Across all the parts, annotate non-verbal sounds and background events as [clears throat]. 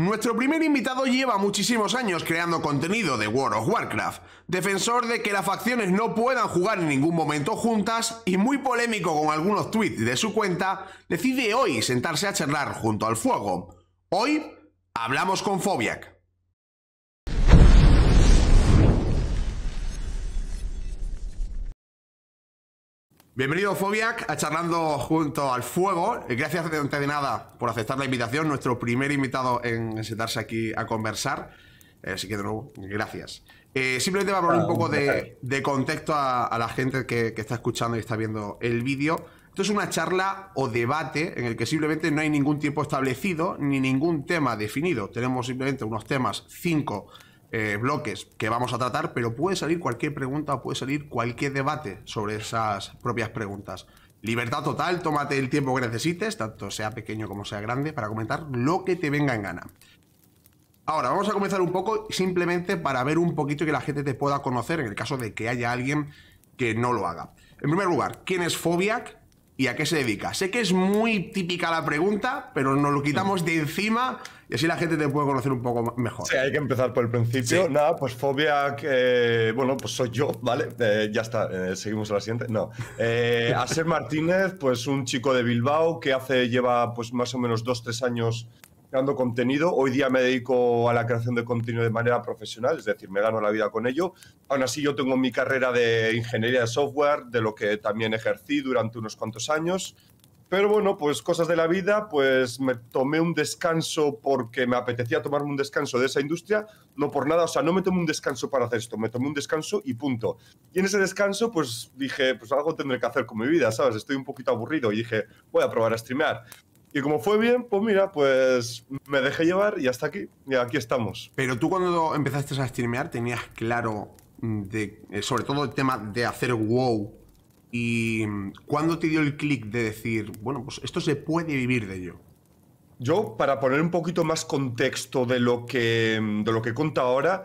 Nuestro primer invitado lleva muchísimos años creando contenido de World of Warcraft, defensor de que las facciones no puedan jugar en ningún momento juntas y muy polémico con algunos tweets de su cuenta, decide hoy sentarse a charlar junto al fuego. Hoy hablamos con Fobiac. Bienvenido Fobiac a charlando junto al fuego. Gracias antes de nada por aceptar la invitación, nuestro primer invitado en sentarse aquí a conversar. Eh, así que de nuevo, gracias. Eh, simplemente para poner un ah, poco de, contexto a, la gente que, que, está escuchando y está viendo el vídeo. Esto es una charla o debate en el que simplemente no hay ningún tiempo establecido ni ningún tema definido. Tenemos simplemente unos temas, cinco eh, bloques que vamos a tratar, pero puede salir cualquier pregunta, puede salir cualquier debate sobre esas propias preguntas. Libertad total, tómate el tiempo que necesites, tanto sea pequeño como sea grande, para comentar lo que te venga en gana. Ahora, vamos a comenzar un poco simplemente para ver un poquito que la gente te pueda conocer en el caso de que haya alguien que no lo haga. En primer lugar, ¿quién es Fobiac y a qué se dedica? Sé que es muy típica la pregunta, pero nos lo quitamos de encima y así la gente te puede conocer un poco mejor. Sí, hay que empezar por el principio. Nada, pues fobia, que eh, bueno, pues soy yo, ¿vale? Eh, ya está, eh, seguimos a la siguiente. No. a ser Martínez, pues un chico de Bilbao que hace, lleva pues más o menos dos, tres años creando contenido. Hoy día me dedico a la creación de contenido de manera profesional, es decir, me gano la vida con ello. Aún así, yo tengo mi carrera de ingeniería de software, de lo que también ejercí durante unos cuantos años. Pero bueno, pues cosas de la vida, pues me tomé un descanso porque me apetecía tomarme un descanso de esa industria, no por nada, o sea, no me tomé un descanso para hacer esto, me tomé un descanso y punto. Y en ese descanso, pues dije, pues algo tendré que hacer con mi vida, ¿sabes? Estoy un poquito aburrido y dije, voy a probar a streamear. Y como fue bien, pues mira, pues me dejé llevar y hasta aquí, y aquí estamos. Pero tú cuando empezaste a streamear tenías claro, de, eh, sobre todo el tema de hacer wow ¿Y mm, cuándo te dio el clic de decir, bueno, pues esto se puede vivir de ello? Yo, para poner un poquito más contexto de lo que, mm, de lo que conta ahora,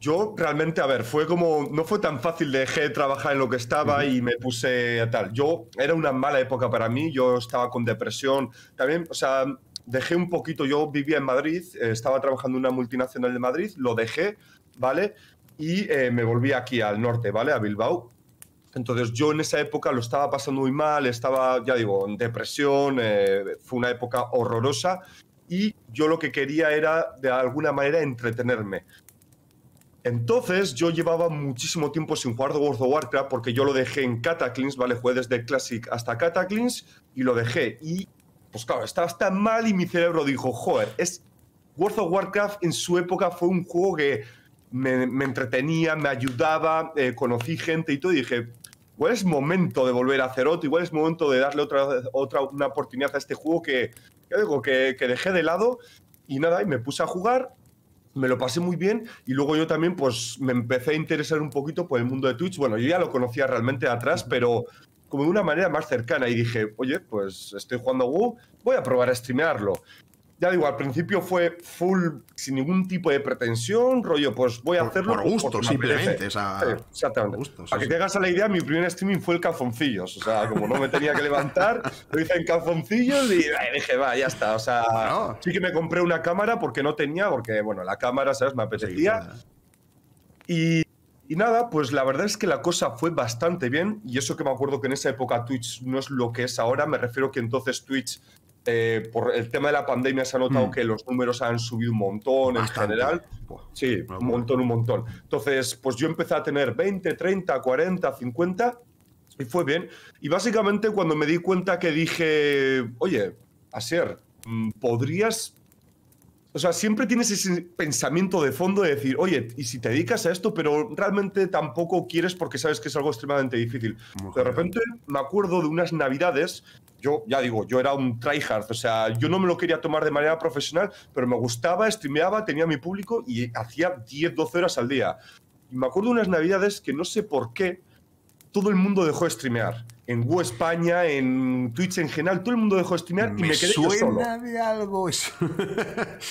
yo realmente, a ver, fue como, no fue tan fácil, dejé de trabajar en lo que estaba y me puse a tal. Yo, era una mala época para mí, yo estaba con depresión, también, o sea, dejé un poquito, yo vivía en Madrid, eh, estaba trabajando en una multinacional de Madrid, lo dejé, ¿vale? Y eh, me volví aquí al norte, ¿vale? A Bilbao entonces yo en esa época lo estaba pasando muy mal, estaba, ya digo, en depresión, eh, fue una época horrorosa y yo lo que quería era de alguna manera entretenerme. Entonces yo llevaba muchísimo tiempo sin jugar World of Warcraft porque yo lo dejé en Cataclysm, ¿vale? Jugué desde Classic hasta Cataclysm y lo dejé. Y pues claro, estaba tan mal y mi cerebro dijo, joder, es World of Warcraft en su época fue un juego que me, entretenía, me ayudaba, eh, conocí gente y todo y dije, igual es momento de volver a hacer otro, igual es momento de darle otra, otra una oportunidad a este juego que, digo, que, que dejé de lado y nada, y me puse a jugar, me lo pasé muy bien y luego yo también pues me empecé a interesar un poquito por el mundo de Twitch. Bueno, yo ya lo conocía realmente de atrás, pero como de una manera más cercana y dije, oye, pues estoy jugando a WoW, voy a probar a streamearlo ya digo, al principio fue full, sin ningún tipo de pretensión, rollo, pues voy a hacerlo. Por gusto, simplemente. O sea, Para que te hagas a la idea, mi primer streaming fue el calzoncillos. O sea, como no me tenía que levantar, [laughs] lo hice en calzoncillos y dije, va, ya está. O sea, sí que me compré una cámara porque no tenía, porque, bueno, la cámara, ¿sabes? Me apetecía. y, y nada, pues la verdad es que la cosa fue bastante bien. Y eso que me acuerdo que en esa época Twitch no es lo que es ahora. Me refiero que entonces Twitch eh, por el tema de la pandemia se ha notado mm. que los números han subido un montón en general. Sí, un montón, un montón. Entonces, pues yo empecé a tener 20, 30, 40, 50 y fue bien. Y básicamente cuando me di cuenta que dije, oye, Asier, mm, ¿podrías o sea, siempre tienes ese pensamiento de fondo de decir, oye, ¿y si te dedicas a esto? Pero realmente tampoco quieres porque sabes que es algo extremadamente difícil. De repente me acuerdo de unas navidades, yo ya digo, yo era un tryhard, o sea, yo no me lo quería tomar de manera profesional, pero me gustaba, streameaba, tenía mi público y hacía 10, 12 horas al día. Y me acuerdo de unas navidades que no sé por qué todo el mundo dejó de streamear en Wu España, en Twitch en general, todo el mundo dejó de streamear y me quedé yo solo. de algo eso. [laughs]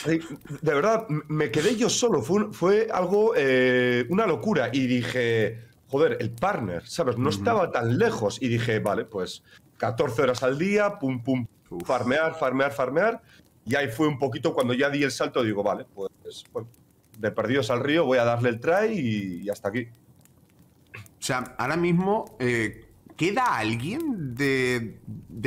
de verdad, me quedé yo solo. Fue, fue algo, eh, una locura. Y dije, joder, el partner, ¿sabes? No estaba tan lejos. Y dije, vale, pues 14 horas al día, pum, pum, farmear, farmear, farmear. Y ahí fue un poquito cuando ya di el salto, digo, vale, pues de perdidos al río voy a darle el try y, hasta aquí. O sea, ahora mismo, eh, ¿Queda alguien de,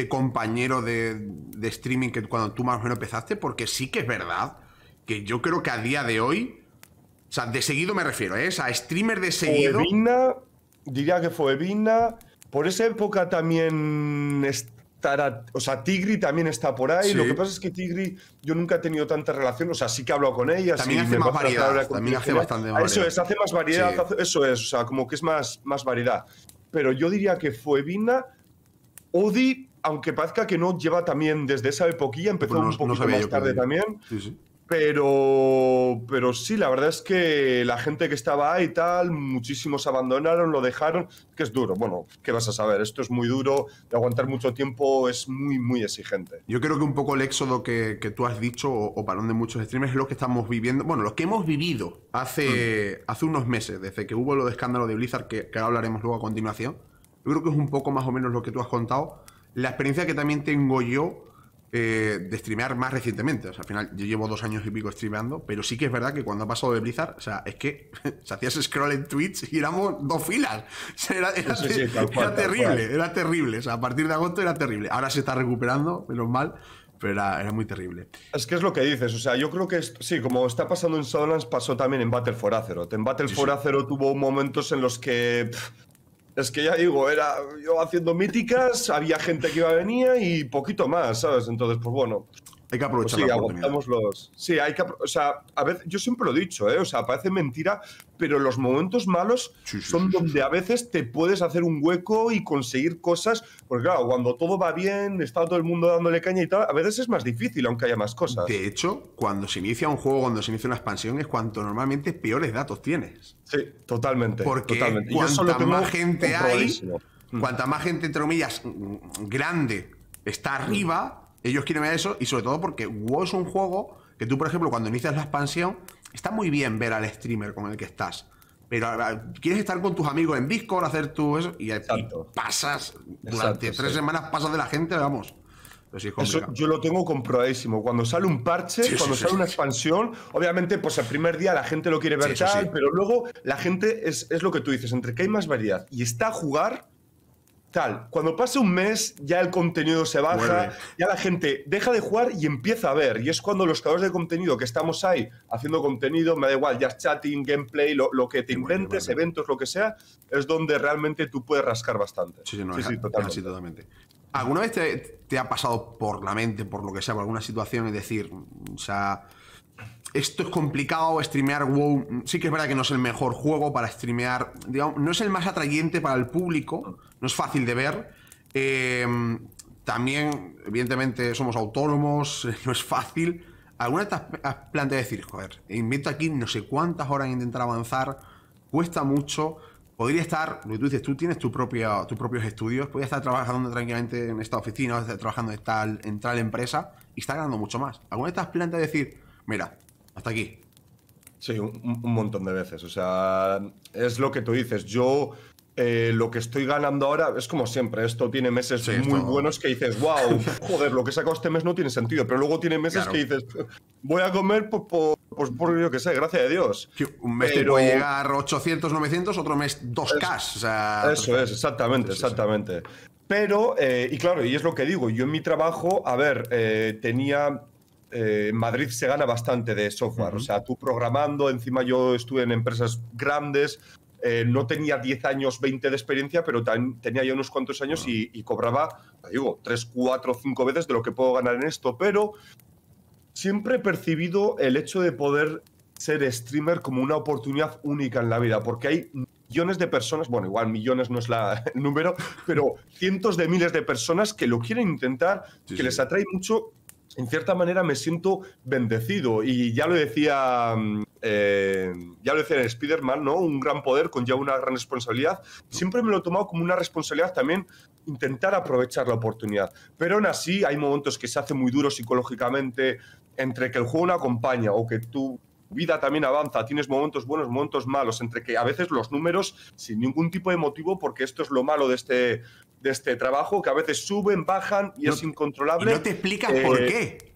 compañero de, streaming que cuando tú más o menos empezaste? Porque sí que es verdad que yo creo que a día de hoy, o sea, de seguido me refiero, ¿eh? O sea, streamer de seguido. Evina, diría que fue Evina. Por esa época también estará. O sea, Tigri también está por ahí. Lo que pasa es que Tigri, yo nunca he tenido tanta relación. O sea, sí que he hablado con ella. También hace más variedad. También hace bastante Eso es, hace más variedad. eso es, o sea, como que es más, más variedad pero yo diría que fue Vina, Odi, aunque parezca que no lleva también desde esa epoquilla, empezó un poco más tarde también. Sí, sí. Pero, pero sí, la verdad es que la gente que estaba ahí y tal, muchísimos abandonaron, lo dejaron, que es duro. Bueno, ¿qué vas a saber? Esto es muy duro, de aguantar mucho tiempo es muy, muy exigente. Yo creo que un poco el éxodo que, tú has dicho, o, parón de muchos streamers, es lo que estamos viviendo, bueno, lo que hemos vivido hace, mm. hace unos meses, desde que hubo lo de escándalo de Blizzard, que, que hablaremos luego a continuación. Yo creo que es un poco más o menos lo que tú has contado. La experiencia que también tengo yo eh, de streamear más recientemente. O sea, al final yo llevo dos años y pico streameando, pero sí que es verdad que cuando ha pasado de Blizzard, o sea, es que [laughs] se hacías scroll en Twitch y éramos dos filas. [laughs] era, terrible, era terrible. O sea, a partir de agosto era terrible. Ahora se está recuperando, menos mal. Pero era, muy terrible. Es que es lo que dices, o sea, yo creo que sí, como está pasando en Shadowlands, pasó también en Battle for Azeroth. En Battle for Azeroth tuvo momentos en los que es que ya digo, era yo haciendo míticas, había gente que iba a venir y poquito más, ¿sabes? Entonces, pues bueno, hay que aprovechar pues sí, Los, sí, hay que, o sea, a veces, yo siempre lo he dicho, ¿eh? o sea, parece mentira, pero los momentos malos son donde a veces te puedes hacer un hueco y conseguir cosas, porque claro, cuando todo va bien, está todo el mundo dándole caña y tal, a veces es más difícil, aunque haya más cosas. De hecho, cuando se inicia un juego, cuando se inicia una expansión, es cuando normalmente peores datos tienes. Sí, totalmente. Porque totalmente. cuanta más gente hay, cuanta más gente, entre comillas, mm, grande está arriba mm. Ellos quieren ver eso y sobre todo porque WoW es un juego que tú, por ejemplo, cuando inicias la expansión, está muy bien ver al streamer con el que estás. Pero quieres estar con tus amigos en Discord, hacer tú eso, y, pasas, durante tres semanas pasas de la gente, vamos. yo lo tengo comprobadísimo. Cuando sale un parche, cuando sale una expansión, obviamente, pues el primer día la gente lo quiere ver tal, pero luego la gente es, es, lo que tú dices, entre que hay más variedad y está a jugar, tal. Cuando pasa un mes, ya el contenido se baja, ya la gente deja de jugar y empieza a ver. Y es cuando los creadores de contenido que estamos ahí haciendo contenido, me da igual, ya chatting, gameplay, lo, lo que te inventes, eventos, lo que sea, es donde realmente tú puedes rascar bastante. Sí, sí, totalmente. ¿Alguna vez te, ha pasado por la mente, por lo que sea, por alguna situación, es decir, o sea esto es complicado, streamear WoW, sí que es verdad que no es el mejor juego para streamear, digamos, no es el más atrayente para el público, no es fácil de ver. Eh, también, evidentemente, somos autónomos, [laughs] no es fácil. Alguna estas plantas de decir, joder, invito aquí no sé cuántas horas en intentar avanzar, cuesta mucho, podría estar, lo que tú dices, tú tienes tus propios estudios, podría estar trabajando tranquilamente en esta oficina, trabajando en tal, en tal empresa y está ganando mucho más. ¿Alguna de estas plantas decir, mira, hasta aquí. Sí, un, montón de veces. O sea, es lo que tú dices. Yo eh, lo que estoy ganando ahora es como siempre. Esto tiene meses muy buenos que dices, wow, [laughs] joder, lo que he sacado este mes no tiene sentido. Pero luego tiene meses que dices, voy a comer por, pues, por, yo que sé, gracias a Dios. Un mes te puede llegar 800, 900, otro mes 2K. eso es, exactamente, exactamente. Pero, eh, y claro, y es lo que digo, yo en mi trabajo, a ver, eh, tenía eh, en Madrid se gana bastante de software. O sea, tú programando, encima yo estuve en empresas grandes, eh, no tenía 10 años, 20 de experiencia, pero tenía ya unos cuantos años y, cobraba, digo, 3, 4, 5 veces de lo que puedo ganar en esto. Pero siempre he percibido el hecho de poder ser streamer como una oportunidad única en la vida, porque hay millones de personas, bueno, igual millones no es la, el [laughs] número, pero cientos de miles de personas que lo quieren intentar, que les atrae mucho en cierta manera me siento bendecido. Y ya lo decía, mm, eh, ya lo Spider-Man, ¿no? Un gran poder ya una gran responsabilidad. Siempre me lo he tomado como una responsabilidad también intentar aprovechar la oportunidad. Pero aún así hay momentos que se hace muy duro psicológicamente entre que el juego no acompaña o que tu vida también avanza, tienes momentos buenos, momentos malos, entre que a veces los números sin ningún tipo de motivo, porque esto es lo malo de este de este trabajo, que a veces suben, bajan y es incontrolable. Y no te explicas por eh, qué.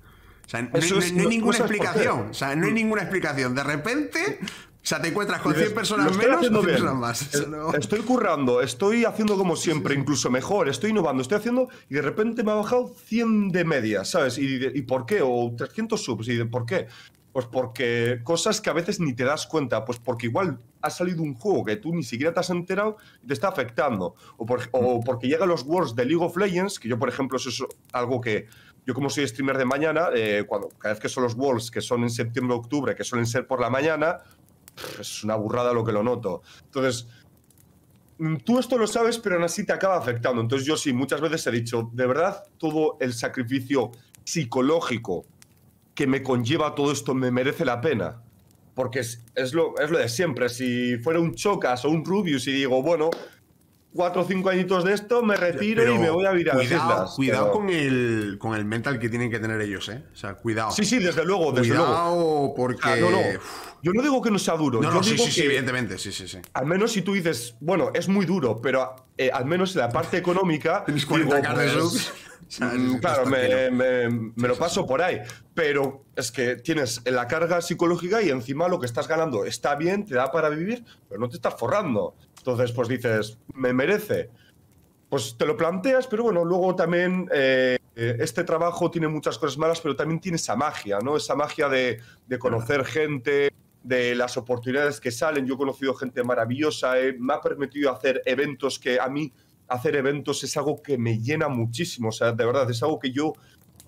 O sea, no, hay ninguna explicación. O sea, no hay ninguna explicación. De repente, o sea, te encuentras con 100 personas menos o 100 personas más. Estoy currando, estoy haciendo como siempre, incluso mejor, estoy innovando, estoy haciendo y de repente me ha bajado 100 de media, ¿sabes? ¿Y, y por qué? O 300 subs, ¿y por qué? Pues porque cosas que a veces ni te das cuenta, pues porque igual ha salido un juego que tú ni siquiera te has enterado y te está afectando. O, o mm. porque llegan los Worlds de League of Legends, que yo, por ejemplo, eso es algo que yo como soy streamer de mañana, eh, cuando, cada vez que son los Worlds, que son en septiembre o octubre, que suelen ser por la mañana, es una burrada lo que lo noto. Entonces, mm, tú esto lo sabes, pero aún así te acaba afectando. Entonces yo sí, muchas veces he dicho, de verdad, todo el sacrificio psicológico que me conlleva todo esto me merece la pena. Porque es, lo, es lo de siempre. Si fuera un Chocas o un Rubius y digo, bueno, cuatro o cinco añitos de esto, me retiro y me voy a virar... cuidado, con, el, mental que tienen que tener ellos, ¿eh? O sea, cuidado. Sí, sí, desde luego, desde luego. porque... Yo no digo que no sea duro. No, evidentemente, sí, sí, sí. Al menos si tú dices, bueno, es muy duro, pero eh, al menos en la parte económica... [laughs] Tienes pues, [laughs] mm, Claro, me, me, lo paso por ahí. Pero es que tienes la carga psicológica y encima lo que estás ganando está bien, te da para vivir, pero no te estás forrando. Entonces, pues dices, me merece. Pues te lo planteas, pero bueno, luego también eh, este trabajo tiene muchas cosas malas, pero también tiene esa magia, ¿no? Esa magia de, conocer gente, de las oportunidades que salen. Yo he conocido gente maravillosa, eh, me ha permitido hacer eventos que a mí hacer eventos es algo que me llena muchísimo. O sea, de verdad, es algo que yo,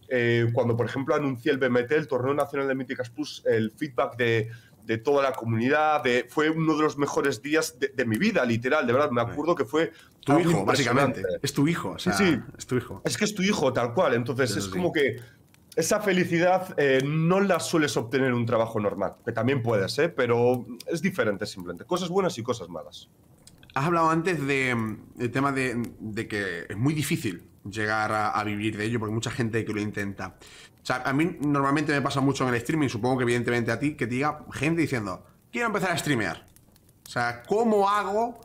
eh, cuando por ejemplo anuncié el BMT, el Torneo Nacional de Míticas Plus, el feedback de, de toda la comunidad. fue uno de los mejores días de, mi vida, literal, de verdad. Me acuerdo que fue. Tu hijo, básicamente. Es tu hijo, sí, sí, Es tu hijo. Es que es tu hijo, tal cual. Entonces, es como que esa felicidad eh, no la sueles obtener un trabajo normal, que también puedes, ¿eh? pero es diferente simplemente. Cosas buenas y cosas malas. Has hablado antes de, del mm, tema de, que es muy difícil llegar a, a, vivir de ello, porque mucha gente que lo intenta. O sea, a mí normalmente me pasa mucho en el streaming, supongo que evidentemente a ti, que diga gente diciendo, quiero empezar a streamear. O sea, ¿cómo hago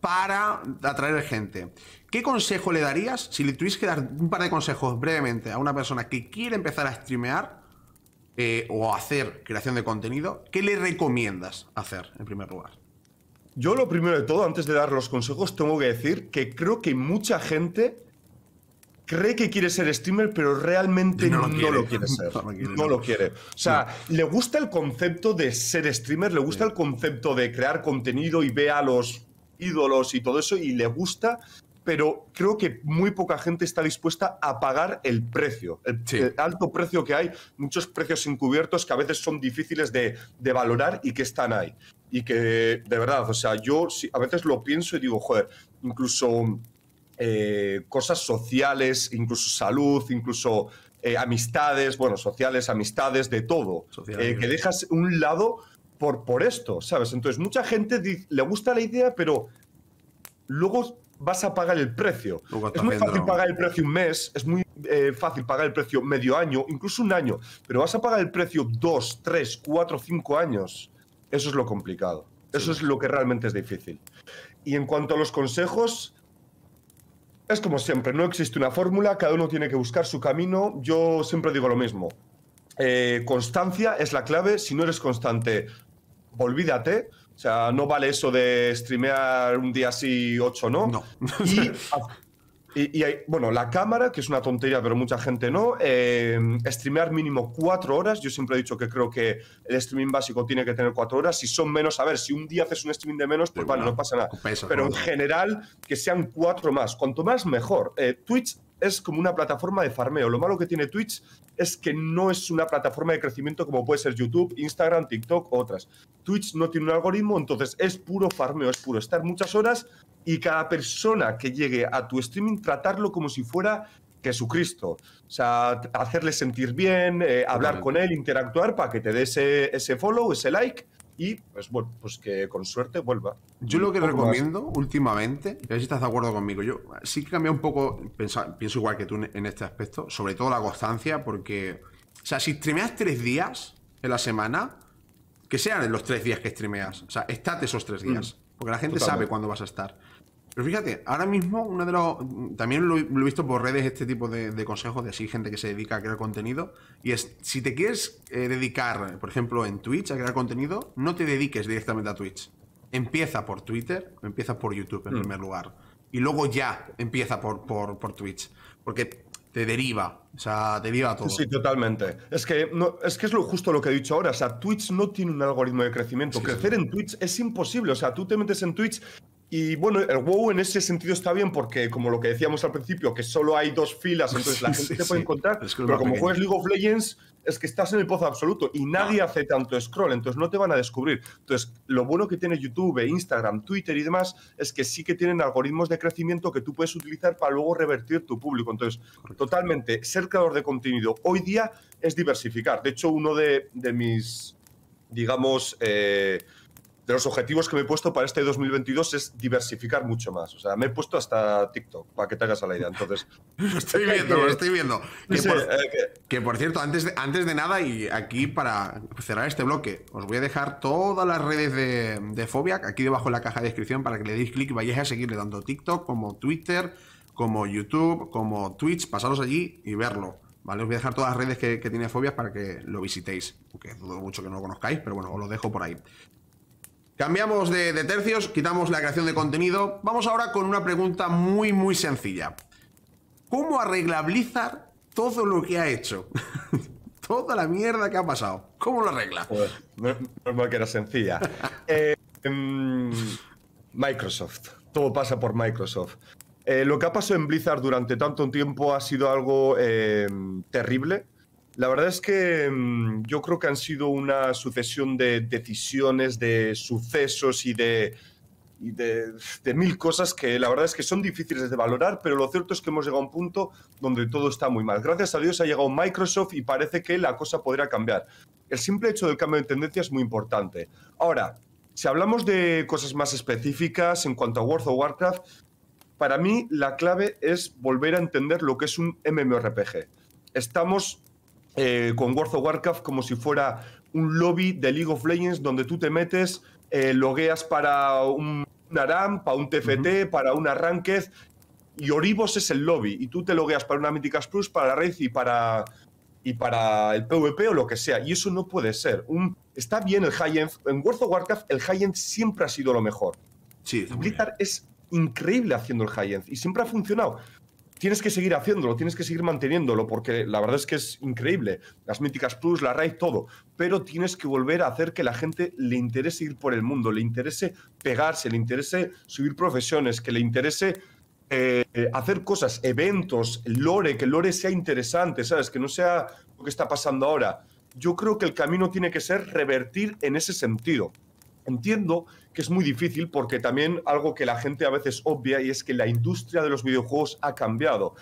para atraer gente? ¿Qué consejo le darías si le tuviste que dar un par de consejos brevemente a una persona que quiere empezar a streamear eh, o hacer creación de contenido? ¿Qué le recomiendas hacer en primer lugar? Yo lo primero de todo, antes de dar los consejos, tengo que decir que creo que mucha gente cree que quiere ser streamer, pero realmente no, lo quiere, ser. No, lo quiere. O sea, le gusta el concepto de ser streamer, le gusta el concepto de crear contenido y ve a los ídolos y todo eso, y le gusta, pero creo que muy poca gente está dispuesta a pagar el precio, el, alto precio que hay, muchos precios encubiertos que a veces son difíciles de, de, valorar y que están ahí. Y que, de verdad, o sea, yo a veces lo pienso y digo, joder, incluso eh, cosas sociales, incluso salud, incluso eh, amistades, bueno, sociales, amistades, de todo, eh, que dejas un lado por, por esto, ¿sabes? Entonces, mucha gente le gusta la idea, pero luego vas a pagar el precio. Es muy fácil pagar el precio un mes, es muy fácil pagar el precio medio año, incluso un año, pero vas a pagar el precio dos, tres, cuatro, cinco años. Eso es lo complicado. Eso es lo que realmente es difícil. Y en cuanto a los consejos, es como siempre, no existe una fórmula, cada uno tiene que buscar su camino. Yo siempre digo lo mismo. Eh, constancia es la clave. Si no eres constante, olvídate. O sea, no vale eso de streamear un día así ocho no. No. [laughs] Y, bueno, la cámara, que es una tontería, pero mucha gente no. Eh, streamear mínimo cuatro horas. Yo siempre he dicho que creo que el streaming básico tiene que tener cuatro horas. Si son menos, a ver, si un día haces un streaming de menos, pues, pues vale, no pasa nada. pero en general, que sean cuatro más. Cuanto más, mejor. Eh, Twitch es como una plataforma de farmeo. Lo malo que tiene Twitch es que no es una plataforma de crecimiento como puede ser YouTube, Instagram, TikTok u otras. Twitch no tiene un algoritmo, entonces es puro farmeo, es puro estar muchas horas y cada persona que llegue a tu streaming tratarlo como si fuera Jesucristo. O sea, hacerle sentir bien, eh, hablar con él, interactuar para que te dé ese, follow, ese like y pues bueno, pues que con suerte vuelva. Yo lo que recomiendo últimamente, a ver si estás de acuerdo conmigo, yo sí que cambié un poco, pienso igual que tú en este aspecto, sobre todo la constancia, porque, o sea, si streameas tres días en la semana, que sean los tres días que streameas, o sea, estate esos tres mm. días, porque la gente sabe cuándo vas a estar. Pero fíjate, ahora mismo de mm, También lo, he visto por redes este tipo de, consejos de así, gente que se dedica a crear contenido. Y es, si te quieres eh, dedicar, por ejemplo, en Twitch a crear contenido, no te dediques directamente a Twitch. Empieza por Twitter, empieza por YouTube en mm. primer lugar. Y luego ya empieza por, Twitch. Porque te deriva, o sea, te deriva todo. Sí, totalmente. Es que, es lo justo lo que he dicho ahora, o sea, Twitch no tiene un algoritmo de crecimiento, crecer en Twitch es imposible, o sea, tú te metes en Twitch y bueno, el WoW en ese sentido está bien porque, como lo que decíamos al principio, que solo hay dos filas, entonces la gente te puede encontrar, pero como juegas League of Legends, es que estás en el pozo absoluto y nadie hace tanto scroll, entonces no te van a descubrir. Entonces, lo bueno que tiene YouTube, Instagram, Twitter y demás es que sí que tienen algoritmos de crecimiento que tú puedes utilizar para luego revertir tu público. Entonces, totalmente, ser creador de contenido hoy día es diversificar. De hecho, uno de, mis, digamos, eh, de los objetivos que me he puesto para este 2022 es diversificar mucho más. O sea, me he puesto hasta TikTok, para que te hagas a la idea. Entonces, [laughs] lo estoy viendo, lo estoy viendo. Eh, que, por, cierto, antes de, antes de nada, y aquí para cerrar este bloque, os voy a dejar todas las redes de, Fobia aquí debajo en la caja de descripción para que le deis clic y vayáis a seguirle tanto TikTok como Twitter, como YouTube, como Twitch. Pasaros allí y verlo. ¿Vale? Os voy a dejar todas las redes que, tiene Fobias para que lo visitéis. ...porque dudo mucho que no lo conozcáis, pero bueno, os lo dejo por ahí. Cambiamos de, tercios, quitamos la creación de contenido. Vamos ahora con una pregunta muy, muy sencilla. ¿Cómo arregla Blizzard todo lo que ha hecho? [laughs] Toda la mierda que ha pasado. ¿Cómo lo arregla? Pues, es no que era sencilla. [laughs] Eh, em, Microsoft. Todo pasa por Microsoft. Eh, lo que ha pasado en Blizzard durante tanto tiempo ha sido algo eh, terrible la verdad es que mm, yo creo que han sido una sucesión de decisiones, de sucesos y de mil cosas que la verdad es que son difíciles de valorar, pero lo cierto es que hemos llegado a un punto donde todo está muy mal. Gracias a Dios ha llegado Microsoft y parece que la cosa podrá cambiar. El simple hecho del cambio de tendencia es muy importante. Ahora, si hablamos de cosas más específicas en cuanto a World of Warcraft, para mí la clave es volver a entender lo que es un MMORPG. Estamos eh, con World of Warcraft como si fuera un lobby de League of Legends donde tú te metes, eh, logueas para un, ARAM, para un TFT, para un Arranquez. Y Oribos es el lobby. Y tú te logueas para una Mythic Plus, para la red y para, y para el PvP o lo que sea. Y eso no puede ser. está bien el high-end. En World of Warcraft el high-end siempre ha sido lo mejor. Sí, Blizzard es increíble haciendo el high-end y siempre ha funcionado tienes que seguir haciéndolo, tienes que seguir manteniéndolo, porque la verdad es que es increíble. Las míticas plus, la raid, todo. Pero tienes que volver a hacer que la gente le interese ir por el mundo, le interese pegarse, le interese subir profesiones, que le interese eh, hacer cosas, eventos, lore, que el lore sea interesante, ¿sabes? Que no sea lo que está pasando ahora. Yo creo que el camino tiene que ser revertir en ese sentido. Entiendo que es muy difícil porque también algo que la gente a veces obvia y es que la industria de los videojuegos ha cambiado.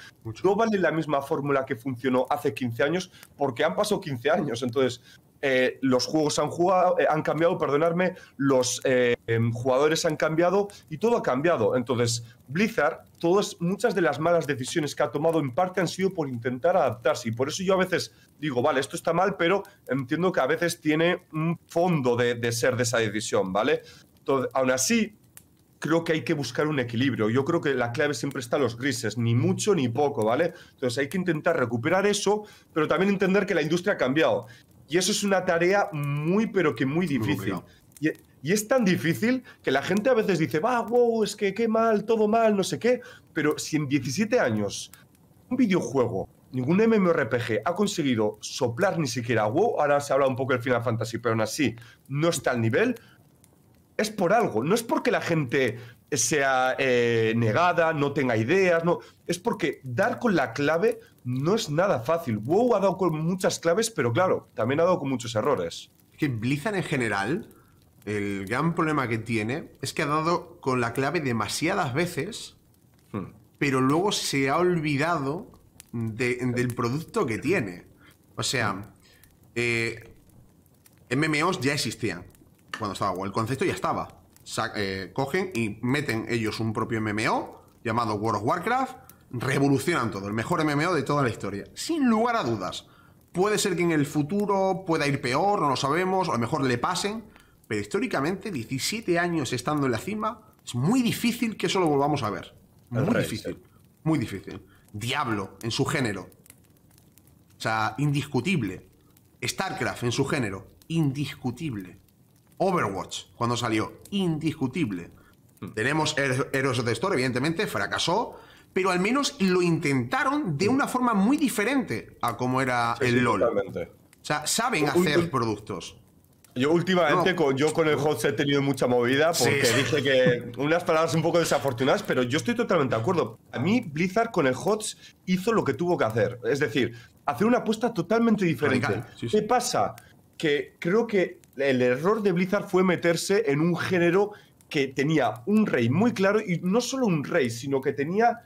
No vale la misma fórmula que funcionó hace 15 años porque han pasado 15 años. Entonces, eh, los juegos han, jugado, eh, han cambiado, perdonarme, los eh, em, jugadores han cambiado y todo ha cambiado. Entonces, Blizzard, todas, muchas de las malas decisiones que ha tomado en parte han sido por intentar adaptarse. Y por eso yo a veces digo, vale, esto está mal, pero entiendo que a veces tiene un fondo de, de ser de esa decisión, ¿vale? aún así, creo que hay que buscar un equilibrio. Yo creo que la clave siempre está en los grises, ni mucho ni poco, ¿vale? Entonces hay que intentar recuperar eso, pero también entender que la industria ha cambiado. Y eso es una tarea muy, pero que muy difícil. y, es tan difícil que la gente a veces dice, va, wow, es que qué mal, todo mal, no sé qué. Pero si en 17 años un videojuego, ningún MMORPG ha conseguido soplar ni siquiera wow, ahora se habla un poco del Final Fantasy, pero aún así no está al nivel, es por algo, no es porque la gente sea eh, negada, no tenga ideas, no, es porque dar con la clave no es nada fácil. WoW ha dado con muchas claves, pero claro, también ha dado con muchos errores. Que Blizzard en general, el gran problema que tiene es que ha dado con la clave demasiadas veces, hmm. pero luego se ha olvidado del producto que tiene. O sea, eh, MMOs ya existían, cuando estaba El concepto ya estaba. Eh, cogen y meten ellos un propio MMO llamado World of Warcraft, revolucionan todo, el mejor MMO de toda la historia, sin lugar a dudas. Puede ser que en el futuro pueda ir peor, no lo sabemos, o a lo mejor le pasen, pero históricamente 17 años estando en la cima, es muy difícil que eso lo volvamos a ver. Muy difícil, muy difícil. Diablo, en su género. O sea, indiscutible. StarCraft, en su género, indiscutible. Overwatch, cuando salió, indiscutible. Hmm. Tenemos Heroes of the Storm, evidentemente, fracasó, pero al menos lo intentaron de hmm. una forma muy diferente a como era el LOL. O sea, saben hacer productos. Yo últimamente, con, yo con el Hots he tenido mucha movida porque [laughs] dije que unas palabras un poco desafortunadas, pero yo estoy totalmente de acuerdo. A mí Blizzard con el Hots hizo lo que tuvo que hacer, es decir, hacer una apuesta totalmente diferente. ¿Qué pasa? Que creo que el error de Blizzard fue meterse en un género que tenía un rey muy claro y no solo un rey, sino que tenía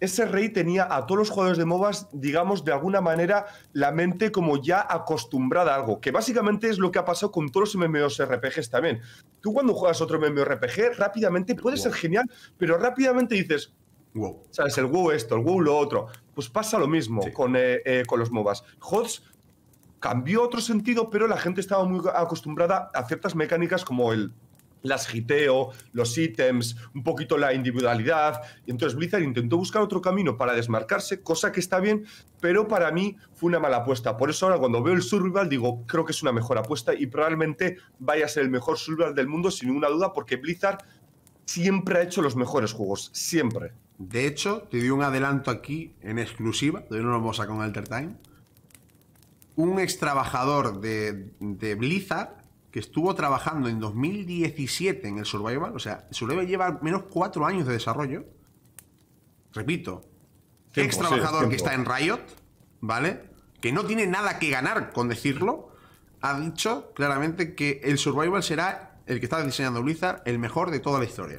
ese rey tenía a todos los jugadores de MOBAs, digamos, de alguna manera la mente como ya acostumbrada a algo, que básicamente es lo que ha pasado con todos los MMORPGs también. Tú cuando juegas otro MMORPG, rápidamente puede ser genial, pero rápidamente dices, wow, ¿sabes? El wow esto, el wow lo otro. Pues pasa lo mismo con, eh, eh, con los MOBAs. HOTS cambió otro sentido, pero la gente estaba muy acostumbrada a ciertas mecánicas como el las giteo, los ítems, un poquito la individualidad. Y entonces Blizzard intentó buscar otro camino para desmarcarse, cosa que está bien, pero para mí fue una mala apuesta. Por eso ahora cuando veo el survival digo, creo que es una mejor apuesta y probablemente vaya a ser el mejor survival del mundo sin ninguna duda, porque Blizzard siempre ha hecho los mejores juegos, siempre. De hecho, te di un adelanto aquí en exclusiva, Todavía no lo vamos a sacar en Alter Time un ex trabajador de, Blizzard que estuvo trabajando en 2017 en el Survival, o sea, Survival lleva al menos cuatro años de desarrollo. Repito, ex trabajador que está en Riot, ¿vale? Que no tiene nada que ganar con decirlo, ha dicho claramente que el Survival será el que está diseñando Blizzard el mejor de toda la historia.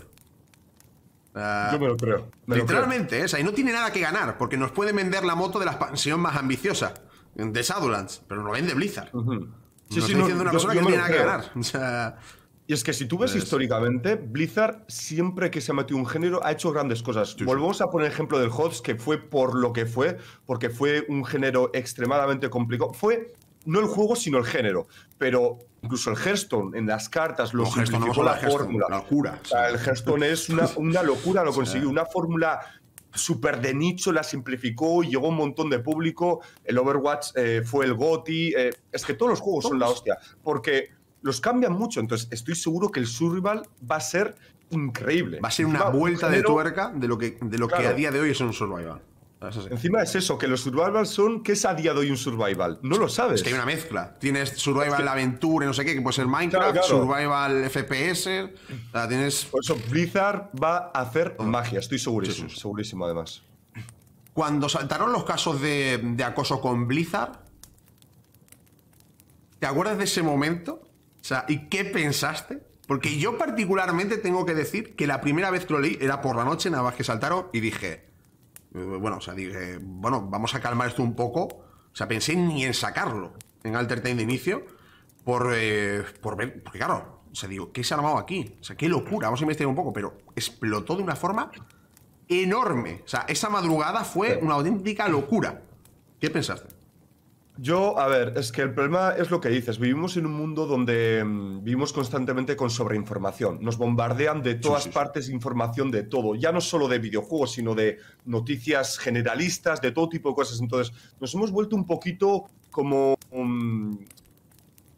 Ah, Yo me lo creo. literalmente, es, ¿eh? y no tiene nada que ganar, porque nos puede vender la moto de la expansión más ambiciosa de Shadowlands, pero lo vende Blizzard. Sí, diciendo una cosa que tiene que ganar. y es que si tú ves históricamente, Blizzard siempre que se ha metido un género ha hecho grandes cosas. Volvemos a poner el ejemplo del HOTS, que fue por lo que fue, porque fue un género extremadamente complicado. Fue no el juego, sino el género. Pero incluso el Hearthstone en las cartas lo no, simplificó la fórmula. Locura. el Hearthstone es una, [laughs] una locura, lo consiguió. Una fórmula Super de nicho, la simplificó, y llegó un montón de público, el Overwatch eh, fue el GOTI, eh, es que todos los juegos son la hostia, porque los cambian mucho, entonces estoy seguro que el Survival va a ser increíble. Va a ser una vuelta de tuerca de lo que, de lo que a día de hoy es un Survival. Ah, Encima es eso, que los survival son. ¿Qué es a día de hoy un survival? No lo sabes. Es que hay una mezcla. Tienes survival aventura y no sé qué, que puede ser Minecraft, survival FPS. tienes. Por eso Blizzard va a hacer magia, estoy segurísimo. Segurísimo, además. Cuando saltaron los casos de, acoso con Blizzard, ¿te acuerdas de ese momento? O sea, ¿y qué pensaste? Porque yo particularmente tengo que decir que la primera vez que lo leí era por la noche, nada más que saltaron y dije eh, bueno, o sea, eh, bueno, vamos a calmar esto un poco. O sea, pensé ni en sacarlo en Altertain de inicio por, eh, por ver, porque claro, o sea, digo, ¿qué se ha armado aquí? O sea, qué locura, vamos a investigar un poco, pero explotó de una forma enorme. O sea, esa madrugada fue una auténtica locura. ¿Qué pensaste? Yo, a ver, es que el problema es lo que dices. Vivimos en un mundo donde mm, vivimos constantemente con sobreinformación. Nos bombardean de todas partes información de todo, ya no solo de videojuegos, sino de noticias generalistas, de todo tipo de cosas. Entonces, nos hemos vuelto un poquito como... Mm,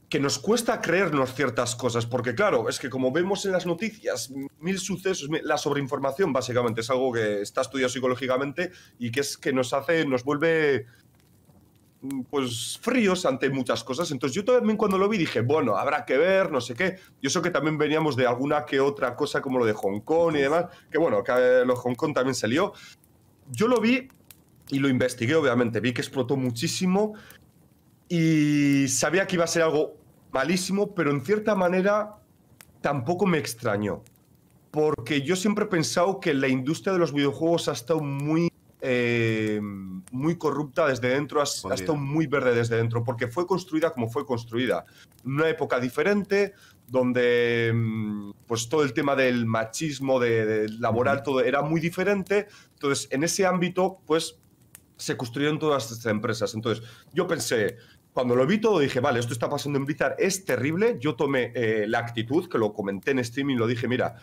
que nos cuesta creernos ciertas cosas, porque claro, es que como vemos en las noticias, mil sucesos, la sobreinformación básicamente es algo que está estudiado psicológicamente y que es que nos hace, nos vuelve Mm, pues fríos ante muchas cosas. Entonces yo también cuando lo vi dije, bueno, habrá que ver, no sé qué. Yo sé que también veníamos de alguna que otra cosa como lo de Hong Kong y demás, que bueno, que eh, lo de Hong Kong también salió. Yo lo vi y lo investigué, obviamente. Vi que explotó muchísimo y sabía que iba a ser algo malísimo, pero en cierta manera tampoco me extrañó. Porque yo siempre he pensado que la industria de los videojuegos ha estado muy eh, muy corrupta desde dentro, hasta, muy verde desde dentro, porque fue construida como fue construida. Una época diferente, donde mm, pues todo el tema del machismo de, laboral todo era muy diferente entonces en ese ámbito pues se construyeron todas estas empresas entonces yo pensé cuando lo vi todo dije vale esto está pasando en Blizzard es terrible yo tomé eh, la actitud que lo comenté en streaming lo dije mira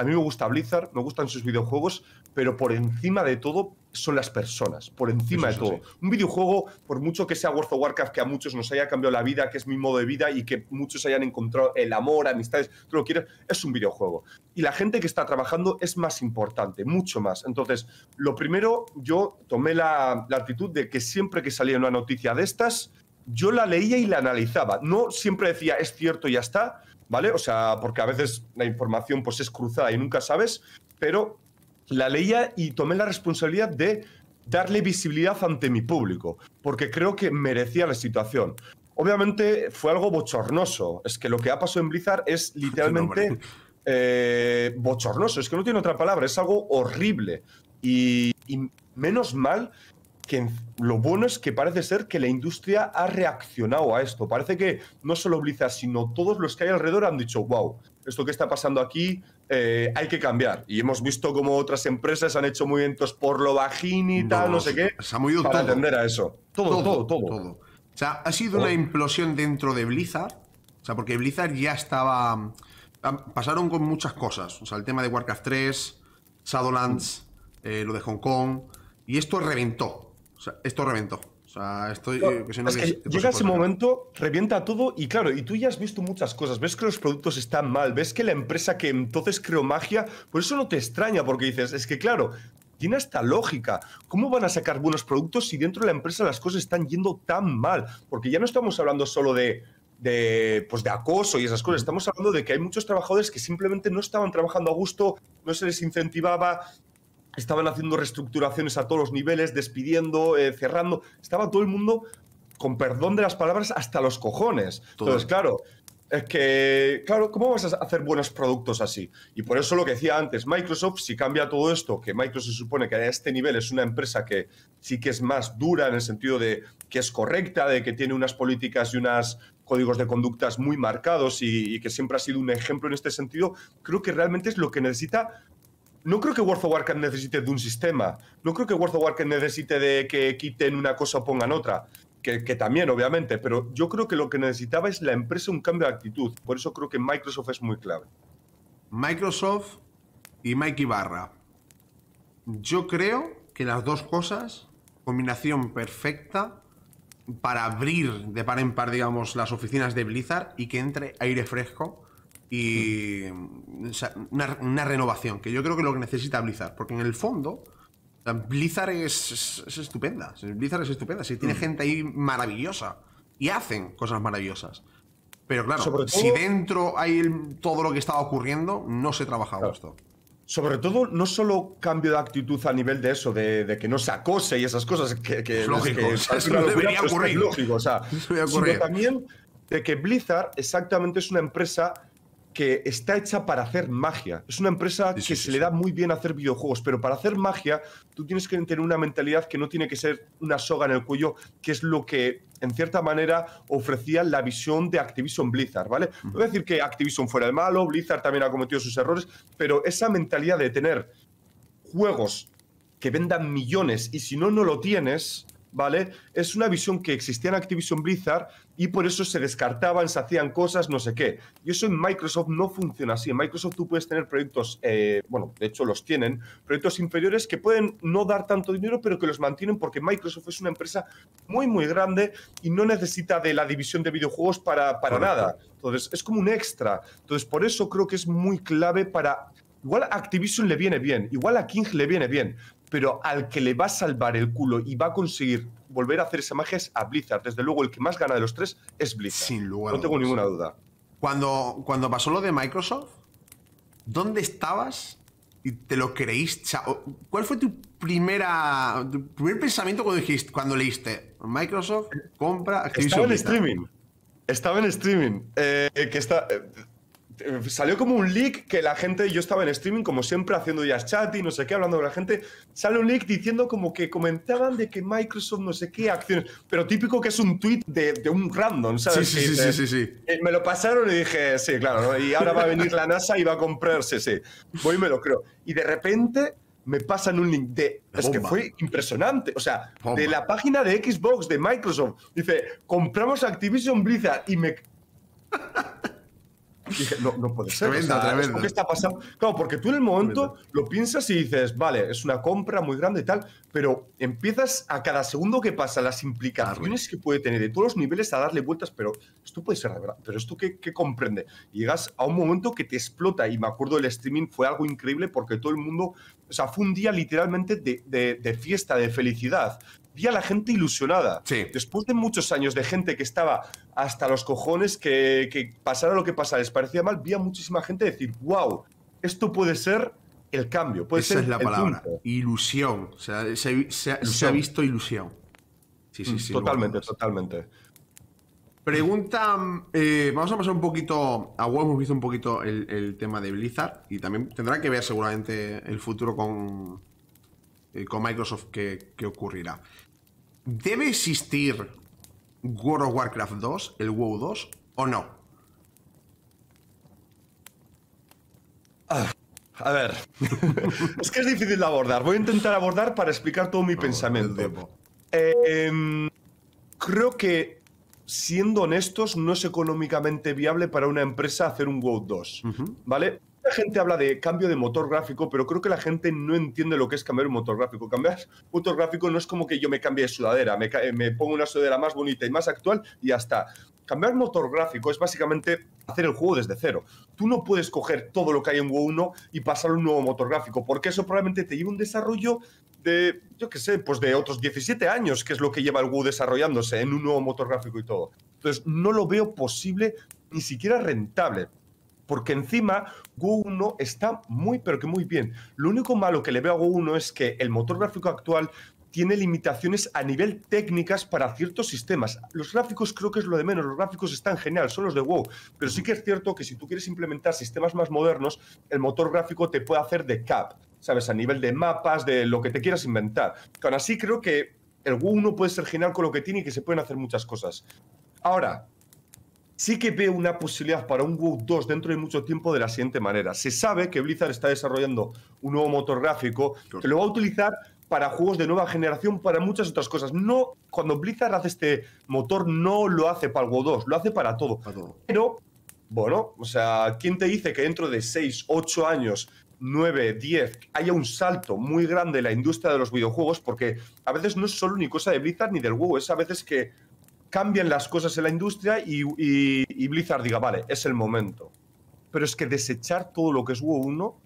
a mí me gusta Blizzard, me gustan sus videojuegos, pero por encima de todo son las personas, por encima de todo. Un videojuego, por mucho que sea World of Warcraft, que a muchos nos haya cambiado la vida, que es mi modo de vida y que muchos hayan encontrado el amor, amistades, tú lo quieres, es un videojuego. Y la gente que está trabajando es más importante, mucho más. Entonces, lo primero, yo tomé la, la actitud de que siempre que salía una noticia de estas, yo la leía y la analizaba. No siempre decía, es cierto, ya está, ¿vale? O sea, porque a veces la información pues es cruzada y nunca sabes, pero la leía y tomé la responsabilidad de darle visibilidad ante mi público, porque creo que merecía la situación. Obviamente fue algo bochornoso, es que lo que ha pasado en Blizzard es [laughs] literalmente eh, bochornoso, es que no tiene otra palabra, es algo horrible. y menos mal que lo bueno es que parece ser que la industria ha reaccionado a esto. Parece que no solo Blizzard, sino todos los que hay alrededor han dicho, wow, esto que está pasando aquí eh, hay que cambiar. Y hemos visto cómo otras empresas han hecho movimientos por lo bajín y tal, no, sé qué, se ha movido para todo. atender a eso. Todo todo, todo, O sea, ha sido una implosión dentro de Blizzard, o sea, porque Blizzard ya estaba... Pasaron con muchas cosas, o sea, el tema de Warcraft 3, Shadowlands, mm. eh, lo de Hong Kong, y esto reventó. O sea, esto reventó. llega ese momento, revienta todo y claro, y tú ya has visto muchas cosas. Ves que los productos están mal, ves que la empresa que entonces creó magia, por pues eso no te extraña, porque dices, es que claro, tiene esta lógica. ¿Cómo van a sacar buenos productos si dentro de la empresa las cosas están yendo tan mal? Porque ya no estamos hablando solo de de, pues de acoso y esas cosas. Estamos hablando de que hay muchos trabajadores que simplemente no estaban trabajando a gusto, no se les incentivaba, estaban haciendo reestructuraciones a todos los niveles, despidiendo, eh, cerrando. Estaba todo el mundo, con perdón de las palabras, hasta los cojones. Entonces, claro, es que, claro, ¿cómo vas a hacer buenos productos así? Y por eso lo que decía antes, Microsoft, si cambia todo esto, que Microsoft se supone que a este nivel es una empresa que sí que es más dura en el sentido de que es correcta, de que tiene unas políticas y unas códigos de conductas muy marcados y que siempre ha sido un ejemplo en este sentido, creo que realmente es lo que necesita no creo que World of Warcraft necesite de un sistema. No creo que World of Warcraft necesite de que quiten una cosa o pongan otra. Que, que, también, obviamente, pero yo creo que lo que necesitaba es la empresa un cambio de actitud. Por eso creo que Microsoft es muy clave. Microsoft y Mike Ibarra. Yo creo que las dos cosas, combinación perfecta para abrir de par en par, digamos, las oficinas de Blizzard y que entre aire fresco y una, renovación, que yo creo que lo que necesita Blizzard, porque en el fondo Blizzard es, estupenda, Blizzard es estupenda, si tiene mm. gente ahí maravillosa y hacen cosas maravillosas. Pero claro, si dentro hay todo lo que estaba ocurriendo, no se trabaja esto. Sobre todo, no solo cambio de actitud a nivel de eso, de, que no se acose y esas cosas que, es lógico, lógico, o sea, también de que Blizzard exactamente es una empresa que está hecha para hacer magia. Es una empresa que se le da muy bien hacer videojuegos, pero para hacer magia tú tienes que tener una mentalidad que no tiene que ser una soga en el cuello, que es lo que en cierta manera ofrecía la visión de Activision Blizzard, ¿vale? No voy a decir que Activision fuera el malo, Blizzard también ha cometido sus errores, pero esa mentalidad de tener juegos que vendan millones y si no, no lo tienes, es una visión que existía en Activision Blizzard y por eso se descartaban, se hacían cosas, no sé qué. Y eso en Microsoft no funciona así. En Microsoft tú puedes tener proyectos, eh, bueno, de hecho los tienen, proyectos inferiores que pueden no dar tanto dinero, pero que los mantienen porque Microsoft es una empresa muy, muy grande y no necesita de la división de videojuegos para, para nada. Entonces, es como un extra. Entonces, por eso creo que es muy clave para Igual a Activision le viene bien, igual a King le viene bien, pero al que le va a salvar el culo y va a conseguir volver a hacer esa magia es a Blizzard. Desde luego, el que más gana de los tres es Blizzard. Sin lugar. No tengo ninguna duda. Cuando, cuando pasó lo de Microsoft, ¿dónde estabas y te lo creíste? ¿Cuál fue tu primera tu primer pensamiento cuando dijiste, cuando leíste Microsoft compra Estaba en streaming. Estaba en streaming. Eh, que está, eh, eh, salió como un leak que la gente, yo estaba en streaming como siempre haciendo ya chat y no sé qué, hablando con la gente, sale un leak diciendo como que comentaban de que Microsoft no sé qué acciones, pero típico que es un tweet de, de un random, ¿sabes? Sí, sí, sí, eh, Me lo pasaron y dije, sí, claro, y ahora va a venir la NASA y va a comprarse, sí, voy y me lo creo. Y de repente me pasan un link de... es que fue impresionante. O sea, de la página de Xbox de Microsoft. Dice, compramos Activision Blizzard y me... [laughs] no, puede ser. ¿Qué está pasando? Claro, porque tú en el momento lo piensas y dices, vale, es una compra muy grande y tal, pero empiezas a cada segundo que pasa las implicaciones que puede tener de todos los niveles a darle vueltas, pero esto puede ser de verdad, pero esto qué, comprende. llegas a un momento que te explota y me acuerdo el streaming fue algo increíble porque todo el mundo, o sea, fue un día literalmente de fiesta, de felicidad vi la gente ilusionada. Después de muchos años de gente que estaba hasta los cojones, que, pasara lo que pasara, les parecía mal, vi a muchísima gente decir, wow, esto puede ser el cambio. Puede Esa es la palabra, ilusión. O sea, se, ha visto ilusión. Sí, sí, mm, sí. Totalmente, totalmente. Pregunta, eh, vamos a pasar un poquito a web, hemos visto un poquito el, tema de Blizzard y también tendrá que ver seguramente el futuro con, eh, con Microsoft qué ocurrirá. ¿Debe existir World of Warcraft 2, el WoW 2, o no? Ah, a ver, [laughs] es que es difícil de abordar. Voy a intentar abordar para explicar todo mi pensamiento. Em, creo que, siendo honestos, no es económicamente viable para una empresa hacer un WoW 2, ¿vale? Mucha gente habla de cambio de motor gráfico, pero creo que la gente no entiende lo que es cambiar un motor gráfico. Cambiar motor gráfico no es como que yo me cambie de sudadera, me, pongo una sudadera más bonita y más actual y ya está. Cambiar motor gráfico es básicamente hacer el juego desde cero. Tú no puedes coger todo lo que hay en WoW 1 y pasar a un nuevo motor gráfico, porque eso probablemente te lleva un desarrollo de, yo qué sé, pues de otros 17 años, que es lo que lleva el WoW desarrollándose en un nuevo motor gráfico y todo. Entonces, no lo veo posible, ni siquiera rentable porque encima Go 1 está muy, pero que muy bien. Lo único malo que le veo a Go 1 es que el motor gráfico actual tiene limitaciones a nivel técnicas para ciertos sistemas. Los gráficos creo que es lo de menos, los gráficos están geniales, son los de WoW, pero sí que es cierto que si tú quieres implementar sistemas más modernos, el motor gráfico te puede hacer de cap, ¿sabes? A nivel de mapas, de lo que te quieras inventar. Aún así creo que el WoW 1 puede ser genial con lo que tiene y que se pueden hacer muchas cosas. Ahora, sí que ve una posibilidad para un WoW 2 dentro de mucho tiempo de la siguiente manera. Se sabe que Blizzard está desarrollando un nuevo motor gráfico que lo va a utilizar para juegos de nueva generación, para muchas otras cosas. No, cuando Blizzard hace este motor, no lo hace para el WoW 2, lo hace para todo. Pero, bueno, o sea, ¿quién te dice que dentro de 6, 8 años 9, 10, haya un salto muy grande en la industria de los videojuegos, porque a veces no es solo ni cosa de Blizzard ni del WoW, es a veces que cambian las cosas en la industria y, Blizzard diga, vale, es el momento. Pero es que desechar todo lo que es WoW 1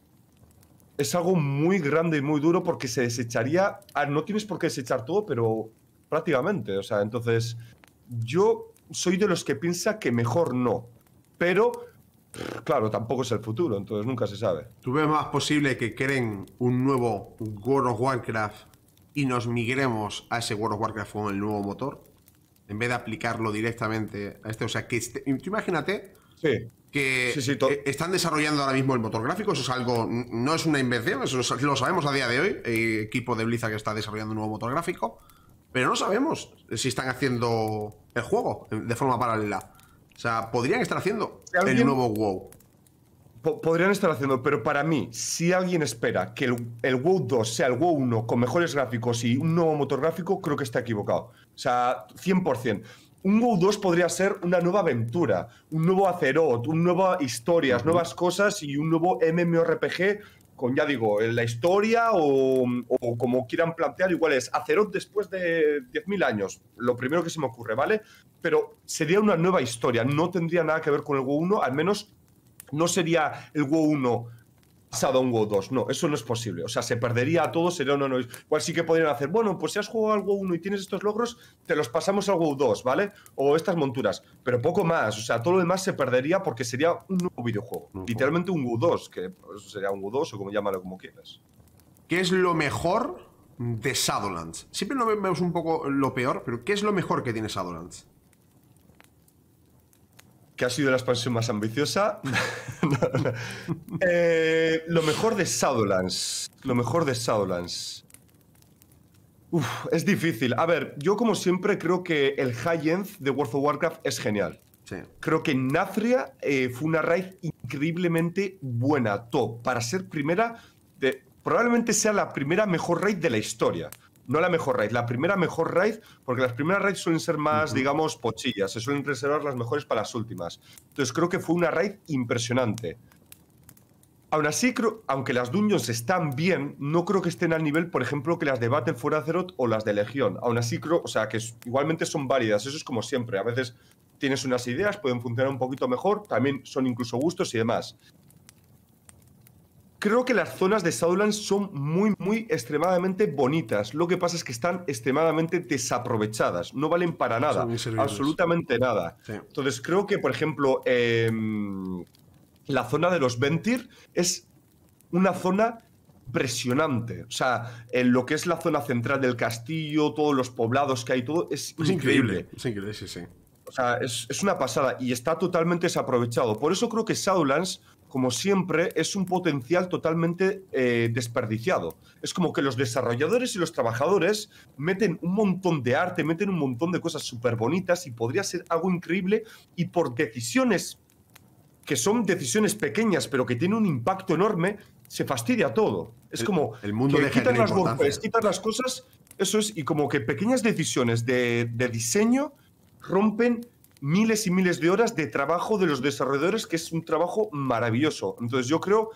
es algo muy grande y muy duro porque se desecharía... no tienes por qué desechar todo, pero prácticamente. O sea, entonces yo soy de los que piensa que mejor no. Pero, claro, tampoco es el futuro, entonces nunca se sabe. ¿Tú ves más posible que creen un nuevo World of Warcraft y nos migremos a ese World of Warcraft con el nuevo motor? en vez de aplicarlo directamente a este. O sea, que este, imagínate que eh, están desarrollando ahora mismo el motor gráfico, eso es algo, no es una invención, eso lo sabemos a día de hoy, el equipo de Blizzard que está desarrollando un nuevo motor gráfico, pero no sabemos si están haciendo el juego de forma paralela. O sea, podrían estar haciendo el nuevo WoW. podrían estar haciendo, pero para mí, si alguien espera que el WoW 2 sea el WoW 1 con mejores gráficos y un nuevo motor gráfico, creo que está equivocado. O sea, 100%. Un WoW 2 podría ser una nueva aventura, un nuevo Azeroth, un nueva historias, nuevas cosas y un nuevo MMORPG con, ya digo, la historia o, como quieran plantear, igual es Azeroth después de 10.000 años, lo primero que se me ocurre, ¿vale? Pero sería una nueva historia, no tendría nada que ver con el WoW 1, al menos no sería el WoW 1 un 2. Ah. No, eso no es posible. O sea, se perdería a todos, sería no, no. Igual sí que podrían hacer, bueno, pues si has jugado al WoW 1 y tienes estos logros, te los pasamos al WoW 2, ¿vale? O estas monturas. Pero poco más. O sea, todo lo demás se perdería porque sería un nuevo videojuego. Literalmente un WoW 2, que eso sería un WoW 2 o como llámalo como quieras. ¿Qué es lo mejor de Shadowlands? Siempre lo vemos un poco lo peor, pero ¿qué es lo mejor que tiene Shadowlands? que ha sido la expansión más ambiciosa. [laughs] Eh, lo mejor de Shadowlands. Lo mejor de Shadowlands. Uf, es difícil. A ver, yo como siempre creo que el high-end de World of Warcraft es genial. Creo que Nathria eh, fue una raid increíblemente buena, top. Para ser primera, probablemente sea la primera mejor raid de la historia no la mejor raid, la primera mejor raid, porque las primeras raids suelen ser más, digamos, pochillas, se suelen reservar las mejores para las últimas. Entonces creo que fue una raid impresionante. Aún así, creo, aunque las dungeons están bien, no creo que estén al nivel, por ejemplo, que las de Battle for Azeroth o las de Legión. Aún así, creo, o sea, que igualmente son válidas, eso es como siempre. A veces tienes unas ideas, pueden funcionar un poquito mejor, también son incluso gustos y demás. Creo que las zonas de Southland son muy, muy extremadamente bonitas. Lo que pasa es que están extremadamente desaprovechadas. No valen para nada. Absolutamente nada. Entonces creo que, por ejemplo, em, la zona de los Ventir es una zona impresionante. O sea, en lo que es la zona central del castillo, todos los poblados que hay, todo es, increíble. Es increíble, sí, sí. O sea, es, una pasada y está totalmente desaprovechado. Por eso creo que Southlands como siempre, es un potencial totalmente eh, desperdiciado. Es como que los desarrolladores y los trabajadores meten un montón de arte, meten un montón de cosas súper bonitas y podría ser algo increíble y por decisiones que son decisiones pequeñas pero que tienen un impacto enorme, se fastidia todo. Es como el mundo que quitan las quitan las cosas, eso es, y como que pequeñas decisiones de, de diseño rompen miles y miles de horas de trabajo de los desarrolladores, que es un trabajo maravilloso. Entonces yo creo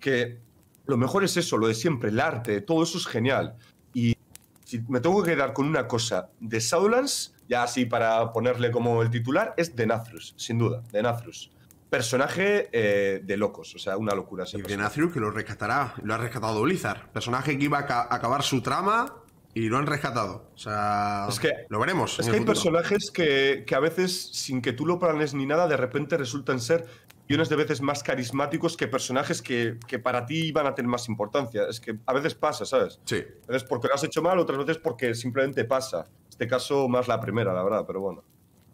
que lo mejor es eso, lo de siempre, el arte, todo eso es genial. Y si me tengo que quedar con una cosa de Southlands, ya así para ponerle como el titular, es de Nathrus, sin duda, de Nathrus. Personaje eh, de locos, o sea, una locura. Y de que lo rescatará, lo ha rescatado Blizzard. Personaje que iba a acabar su trama y lo han rescatado. O sea, que, lo veremos. Es que hay personajes que, a veces, sin que tú lo planes ni nada, de repente resultan ser millones de veces más carismáticos que personajes que, para ti iban a tener más importancia. Es que a veces pasa, ¿sabes? Sí. A veces porque lo has hecho mal, otras veces porque simplemente pasa. En este caso, más la primera, la verdad, pero bueno.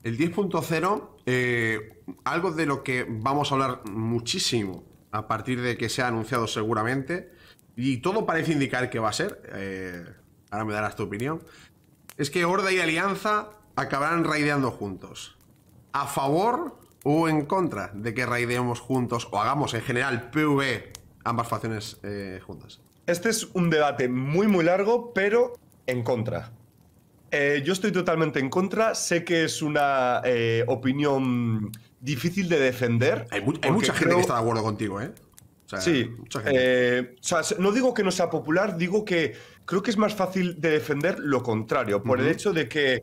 El 10.0, eh, algo de lo que vamos a hablar muchísimo a partir de que se ha anunciado seguramente, y todo parece indicar que va a ser, eh, ahora me darás tu opinión, es que Horda y Alianza acabarán raideando juntos. ¿A favor o en contra de que raideemos juntos o hagamos en general PV ambas facciones eh, juntas? Este es un debate muy muy largo, pero en contra. Eh, yo estoy totalmente en contra, sé que es una eh, opinión difícil de defender. Hay, mucha gente que está de acuerdo contigo, ¿eh? sí, mucha gente. no digo que no sea popular, digo que creo que es más fácil de defender lo contrario, por el hecho de que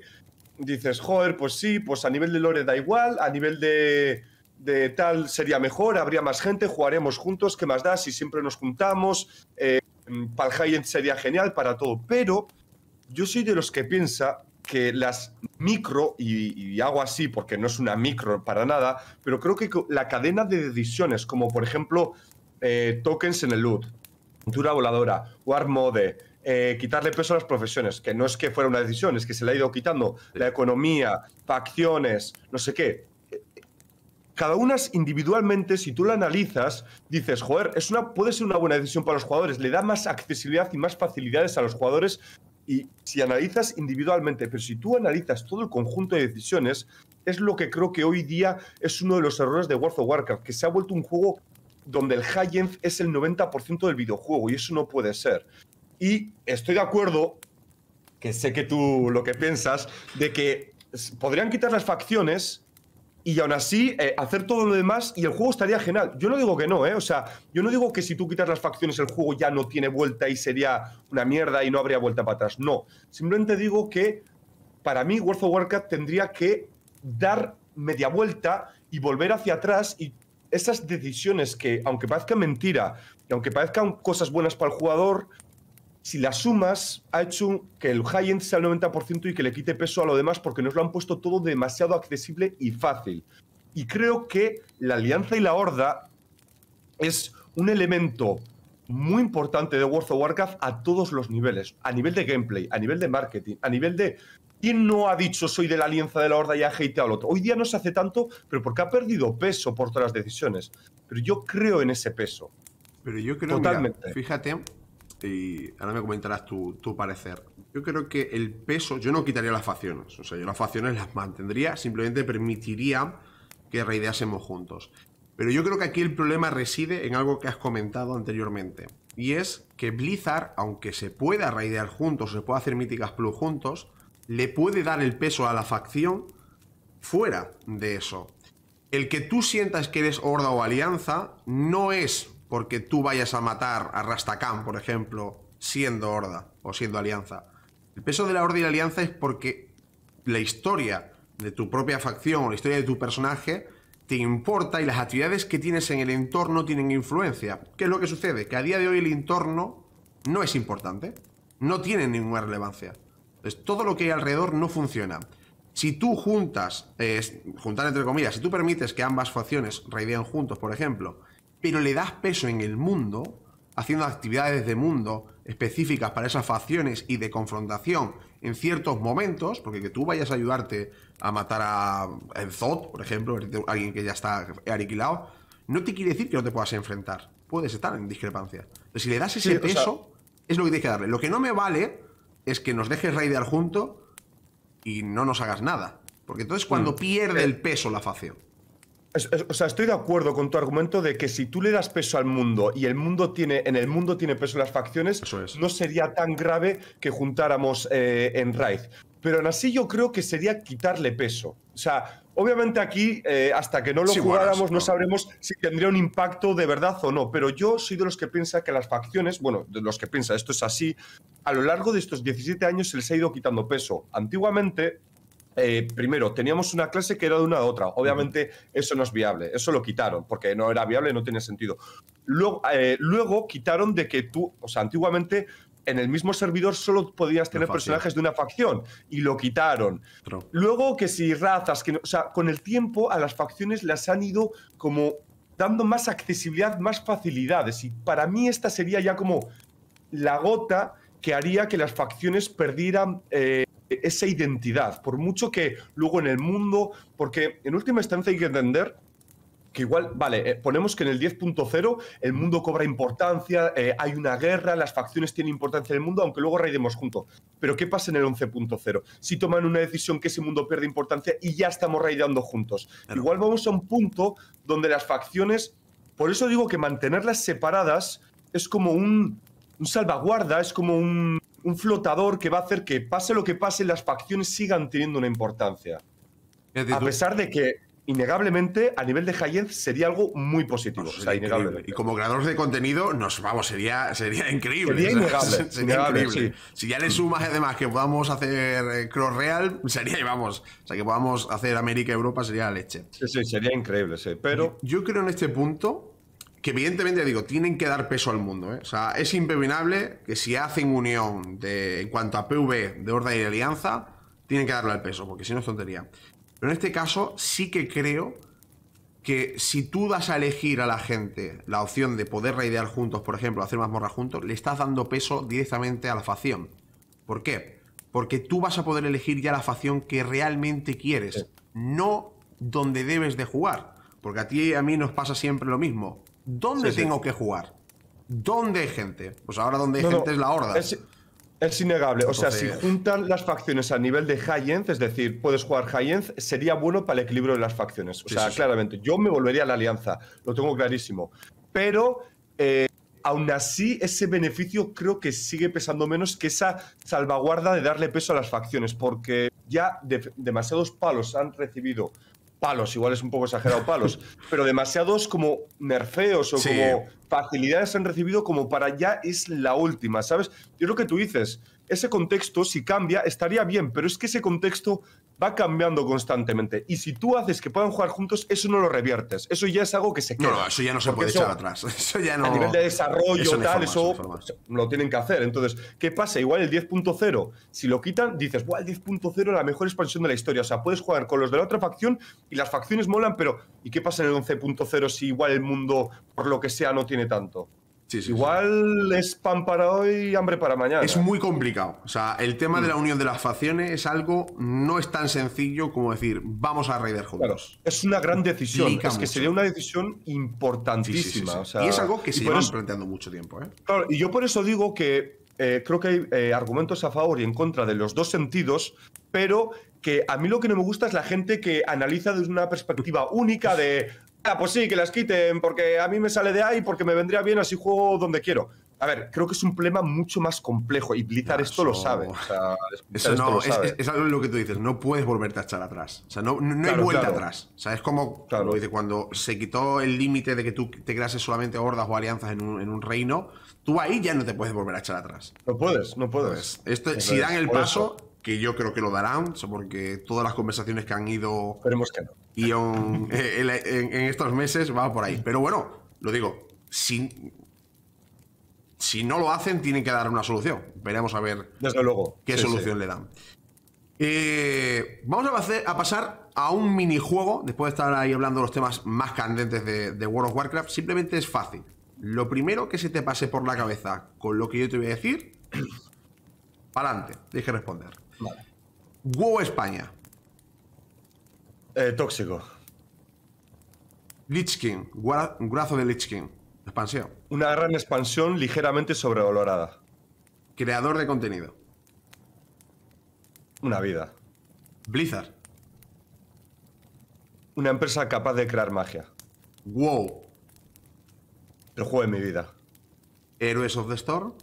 dices, joder, pues sí, pues a nivel de lore da igual, a nivel de, de tal sería mejor, habría más gente, jugaremos juntos, ¿qué más da si siempre nos juntamos? Eh, sería genial, para todo, pero yo soy de los que piensa que las micro, y, hago así porque no es una micro para nada, pero creo que la cadena de decisiones, como por ejemplo eh, tokens en el loot, pintura voladora, war mode, eh, quitarle peso a las profesiones, que no es que fuera una decisión, es que se le ha ido quitando la economía, facciones, no sé qué. Eh, cada una individualmente, si tú la analizas, dices, joder, es una, puede ser una buena decisión para los jugadores, le da más accesibilidad y más facilidades a los jugadores. Y si analizas individualmente, pero si tú analizas todo el conjunto de decisiones, es lo que creo que hoy día es uno de los errores de World of Warcraft, que se ha vuelto un juego donde el high-end es el 90% del videojuego y eso no puede ser. Y estoy de acuerdo, que sé que tú lo que piensas, de que podrían quitar las facciones y aún así eh, hacer todo lo demás y el juego estaría genial. Yo no digo que no, ¿eh? O sea, yo no digo que si tú quitas las facciones el juego ya no tiene vuelta y sería una mierda y no habría vuelta para atrás. No, simplemente digo que para mí World of Warcraft tendría que dar media vuelta y volver hacia atrás y esas decisiones que, aunque parezca mentira y aunque parezcan cosas buenas para el jugador, si las sumas, ha hecho que el high-end sea el 90% y que le quite peso a lo demás porque nos lo han puesto todo demasiado accesible y fácil. Y creo que la alianza y la horda es un elemento muy importante de World of Warcraft a todos los niveles, a nivel de gameplay, a nivel de marketing, a nivel de ¿Quién no ha dicho soy de la alianza de la horda y ha hateado al otro? Hoy día no se hace tanto, pero porque ha perdido peso por todas las decisiones. Pero yo creo en ese peso. Pero yo creo, Totalmente. fíjate, y ahora me comentarás tu, parecer. Yo creo que el peso, yo no quitaría las facciones, o sea, yo las facciones las mantendría, simplemente permitiría que raideásemos juntos. Pero yo creo que aquí el problema reside en algo que has comentado anteriormente, y es que Blizzard, aunque se pueda raidear juntos, se pueda hacer míticas plus juntos, le puede dar el peso a la facción fuera de eso. El que tú sientas que eres horda o alianza no es porque tú vayas a matar a Rastakhan, por ejemplo, siendo Horda o siendo Alianza. El peso de la Horda y la Alianza es porque la historia de tu propia facción o la historia de tu personaje te importa y las actividades que tienes en el entorno tienen influencia. ¿Qué es lo que sucede? Que a día de hoy el entorno no es importante, no tiene ninguna relevancia. Es todo lo que hay alrededor no funciona. Si tú juntas, eh, juntar entre comillas, si tú permites que ambas facciones raideen juntos, por ejemplo, pero le das peso en el mundo, haciendo actividades de mundo específicas para esas facciones y de confrontación en ciertos momentos, porque que tú vayas a ayudarte a matar a Zod, por ejemplo, alguien que ya está aniquilado, no te quiere decir que no te puedas enfrentar. Puedes estar en discrepancia. Pero si le das ese peso, es lo que tienes que darle. Lo que no me vale es que nos dejes raidear juntos y no nos hagas nada. Porque entonces cuando mm. pierde eh, el peso la facción o sea, estoy de acuerdo con tu argumento de que si tú le das peso al mundo y el mundo tiene, en el mundo tiene peso las facciones, no sería tan grave que juntáramos eh, en Raid. Pero aún así yo creo que sería quitarle peso. O sea, obviamente aquí, eh, hasta que no lo jugáramos, no. no. sabremos si tendría un impacto de verdad o no. Pero yo soy de los que piensa que las facciones, bueno, de los que piensa, esto es así, a lo largo de estos 17 años se les ha ido quitando peso. Antiguamente, eh, primero, teníamos una clase que era de una a otra. Obviamente, eso no es viable. Eso lo quitaron, porque no era viable, no tenía sentido. Eh, luego, quitaron de que tú, o sea, antiguamente en el mismo servidor solo podías tener personajes de una facción y lo quitaron. Luego que si razas, que o sea, con el tiempo a las facciones las han ido como dando más accesibilidad, más facilidades. Y para mí esta sería ya como la gota que haría que las facciones perdieran eh, esa identidad, por mucho que luego en el mundo, porque en última instancia hay que entender que igual, vale, eh, ponemos que en el 10.0 el mundo cobra importancia, eh, hay una guerra, las facciones tienen importancia en el mundo, aunque luego raidemos juntos. Pero ¿qué pasa en el 11.0? Si toman una decisión que ese mundo pierde importancia y ya estamos raidando juntos. Igual vamos a un punto donde las facciones, por eso digo que mantenerlas separadas es como un salvaguarda, es como un, un flotador que va a hacer que, pase lo que pase, las facciones sigan teniendo una importancia. A pesar de que, innegablemente, a nivel de high sería algo muy positivo. Pues y como creadores de contenido, nos vamos, sería, sería increíble. Sería [laughs] innegable. sería increíble. Si ya le sumas además que podamos hacer eh, Cross Real, sería, vamos, o sea, que podamos hacer América Europa sería leche. Sí, sí, sería increíble, sí. Pero. Yo creo en este punto que evidentemente, digo, tienen que dar peso al mundo. ¿eh? O sea, es impevinable que si hacen unión en cuanto a PV de Horda y de Alianza, tienen que darle el peso, porque si no es tontería. Pero en este caso sí que creo que si tú das a elegir a la gente la opción de poder raidear juntos, por ejemplo, hacer mazmorra juntos, le estás dando peso directamente a la facción. ¿Por qué? Porque tú vas a poder elegir ya la facción que realmente quieres, no donde debes de jugar. Porque a ti y a mí nos pasa siempre lo mismo. ¿Dónde tengo que jugar? ¿Dónde hay gente? Pues ahora donde hay gente es la horda. Es, innegable. o sea, si juntan las facciones a nivel de high es decir, puedes jugar high sería bueno para el equilibrio de las facciones. O sea, claramente, yo me volvería a la alianza, lo tengo clarísimo. Pero eh, aún así, ese beneficio creo que sigue pesando menos que esa salvaguarda de darle peso a las facciones, porque ya demasiados palos han recibido palos, igual es un poco exagerado palos, [laughs] pero demasiados como nerfeos o como facilidades han recibido como para ya es la última, ¿sabes? Yo lo que tú dices, ese contexto, si cambia, estaría bien, pero es que ese contexto va cambiando constantemente. Y si tú haces que puedan jugar juntos, eso no lo reviertes. Eso ya es algo que se queda. No, eso ya no se puede echar atrás. [laughs] Eso ya no. A nivel de desarrollo, tal, eso, lo tienen que hacer. Entonces, ¿qué pasa? Igual el 10.0, si lo quitan, dices, ¡buah, el 10.0 la mejor expansión de la historia! O sea, puedes jugar con los de la otra facción y las facciones molan, pero ¿y qué pasa en el 11.0 si igual el mundo, por lo que sea, no tiene tanto? Igual es pan para hoy y hambre para mañana. Es muy complicado. O sea, el tema de la mm. unión de las facciones es algo no es tan sencillo como decir vamos a raider juntos. es una gran decisión. es que sería una decisión importantísima. y es algo que se llevan planteando mucho tiempo. ¿eh? y yo por eso digo que eh, creo que hay eh, argumentos a favor y en contra de los dos sentidos, pero que a mí lo que no me gusta es la gente que analiza desde una perspectiva única de, Ah, pues sí, que las quiten, porque a mí me sale de ahí, porque me vendría bien, así juego donde quiero. A ver, creo que es un problema mucho más complejo y Blizzard esto, lo sabe. eso Es, algo lo que tú dices, no puedes volverte a echar atrás. O sea, no, no hay vuelta atrás. O sea, es como cuando se quitó el límite de que tú te creases solamente hordas o alianzas en un, reino, tú ahí ya no te puedes volver a echar atrás. No puedes, no puedes. si dan el paso, que yo creo que lo darán, porque todas las conversaciones que han ido... Esperemos que no y [laughs] eh, en, estos meses va por ahí. Pero bueno, lo digo, si, si no lo hacen, tienen que dar una solución. Veremos a ver Desde luego. qué solución le dan. Eh, vamos a, pasar a un minijuego, después de estar ahí hablando de los temas más candentes de, World of Warcraft, simplemente es fácil. Lo primero que se te pase por la cabeza con lo que yo te voy a decir, [clears throat] para adelante, tienes que responder. Vale. WoW España. Eh, tóxico. Lich King, de Lich King. Expansión. Una gran expansión ligeramente sobrevalorada. Creador de contenido. Una vida. Blizzard. Una empresa capaz de crear magia. Wow. El juego de mi vida. Héroes of the Storm.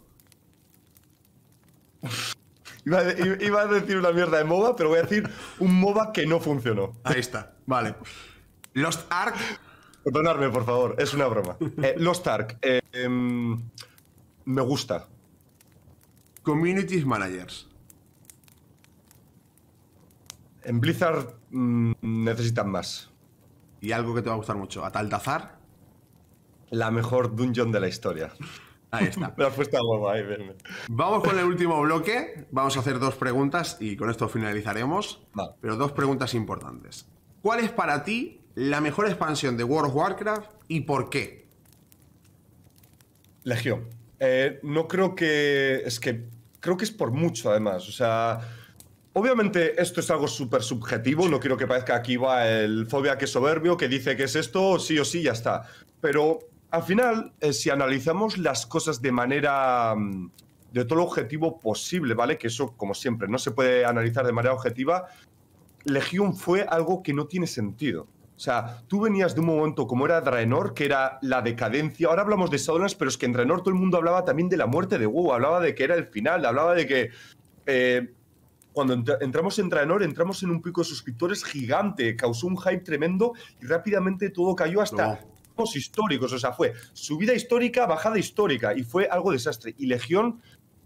Iba a, decir una mierda de MOBA, pero voy a decir un MOBA que no funcionó. Ahí está, vale. Lost Ark. Perdonadme, por favor, es una broma. Eh, Lost Ark. Eh, em, me gusta. Communities Managers. En Blizzard mm, necesitan más. Y algo que te va a gustar mucho, Ataltazar. La mejor dungeon de la historia. Ahí está. [laughs] Me la puesto algo ahí, verme. Vamos con el último bloque. Vamos a hacer dos preguntas y con esto finalizaremos. Pero dos preguntas importantes. ¿Cuál es para ti la mejor expansión de World of Warcraft y por qué? Legión. Eh, no creo que. Es que. Creo que es por mucho, además. O sea. Obviamente esto es algo súper subjetivo, no quiero que parezca aquí va el fobia que soberbio, que dice que es esto, sí o sí, ya está. Pero al final, eh, si analizamos las cosas de manera mm, de todo lo objetivo posible, ¿vale? Que eso, como siempre, no se puede analizar de manera objetiva. Legión fue algo que no tiene sentido. O sea, tú venías de un momento como era Draenor, que era la decadencia. Ahora hablamos de Sadonas, pero es que en Draenor todo el mundo hablaba también de la muerte de WoW, hablaba de que era el final, hablaba de que. Eh, cuando entramos en Draenor, entramos en un pico de suscriptores gigante, causó un hype tremendo y rápidamente todo cayó hasta históricos, o sea, fue subida histórica, bajada histórica, y fue algo desastre. Y Legión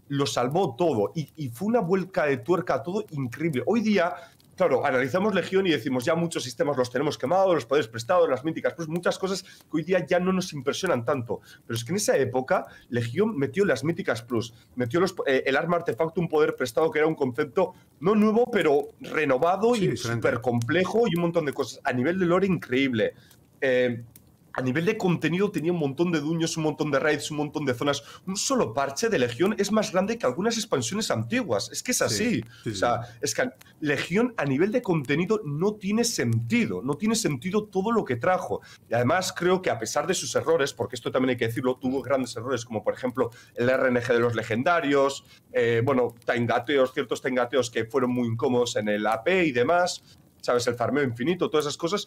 lo salvó todo, y, fue una vuelca de tuerca todo increíble. Hoy día, claro, analizamos Legión y decimos, ya muchos sistemas los tenemos quemados, los poderes prestados, las míticas, pues muchas cosas que hoy día ya no nos impresionan tanto. Pero es que en esa época, Legión metió las míticas plus, metió eh, el arma artefacto, un poder prestado, que era un concepto no nuevo, pero renovado y súper complejo y un montón de cosas. A nivel de lore, increíble. Eh, a nivel de contenido tenía un montón de duños, un montón de raids, un montón de zonas. Un solo parche de Legión es más grande que algunas expansiones antiguas. Es que es así. o sea, es que Legión a nivel de contenido no tiene sentido. No tiene sentido todo lo que trajo. Y además creo que a pesar de sus errores, porque esto también hay que decirlo, tuvo grandes errores, como por ejemplo el RNG de los legendarios, eh, bueno, tengateos, ciertos tengateos que fueron muy incómodos en el AP y demás. ¿Sabes? El farmeo infinito, todas esas cosas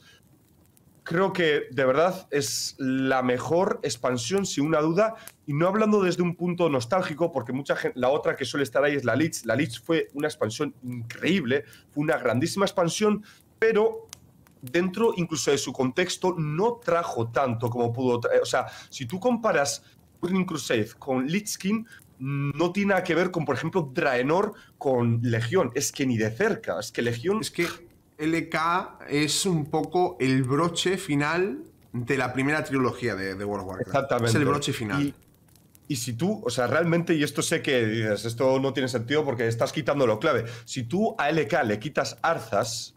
creo que de verdad es la mejor expansión, sin una duda, y no hablando desde un punto nostálgico, porque mucha la otra que suele estar ahí es la Lich. La Lich fue una expansión increíble, fue una grandísima expansión, pero dentro incluso de su contexto no trajo tanto como pudo. O sea, si tú comparas Burning Crusade con King, no tiene nada que ver con, por ejemplo, Draenor con Legión. Es que ni de cerca. Es que Legión. Es que LK es un poco el broche final de la primera trilogía de, World Exactamente. Es el broche final. Y, si tú, o sea, realmente, y esto sé que dices, esto no tiene sentido porque estás quitando lo clave. Si tú a LK le quitas Arzas,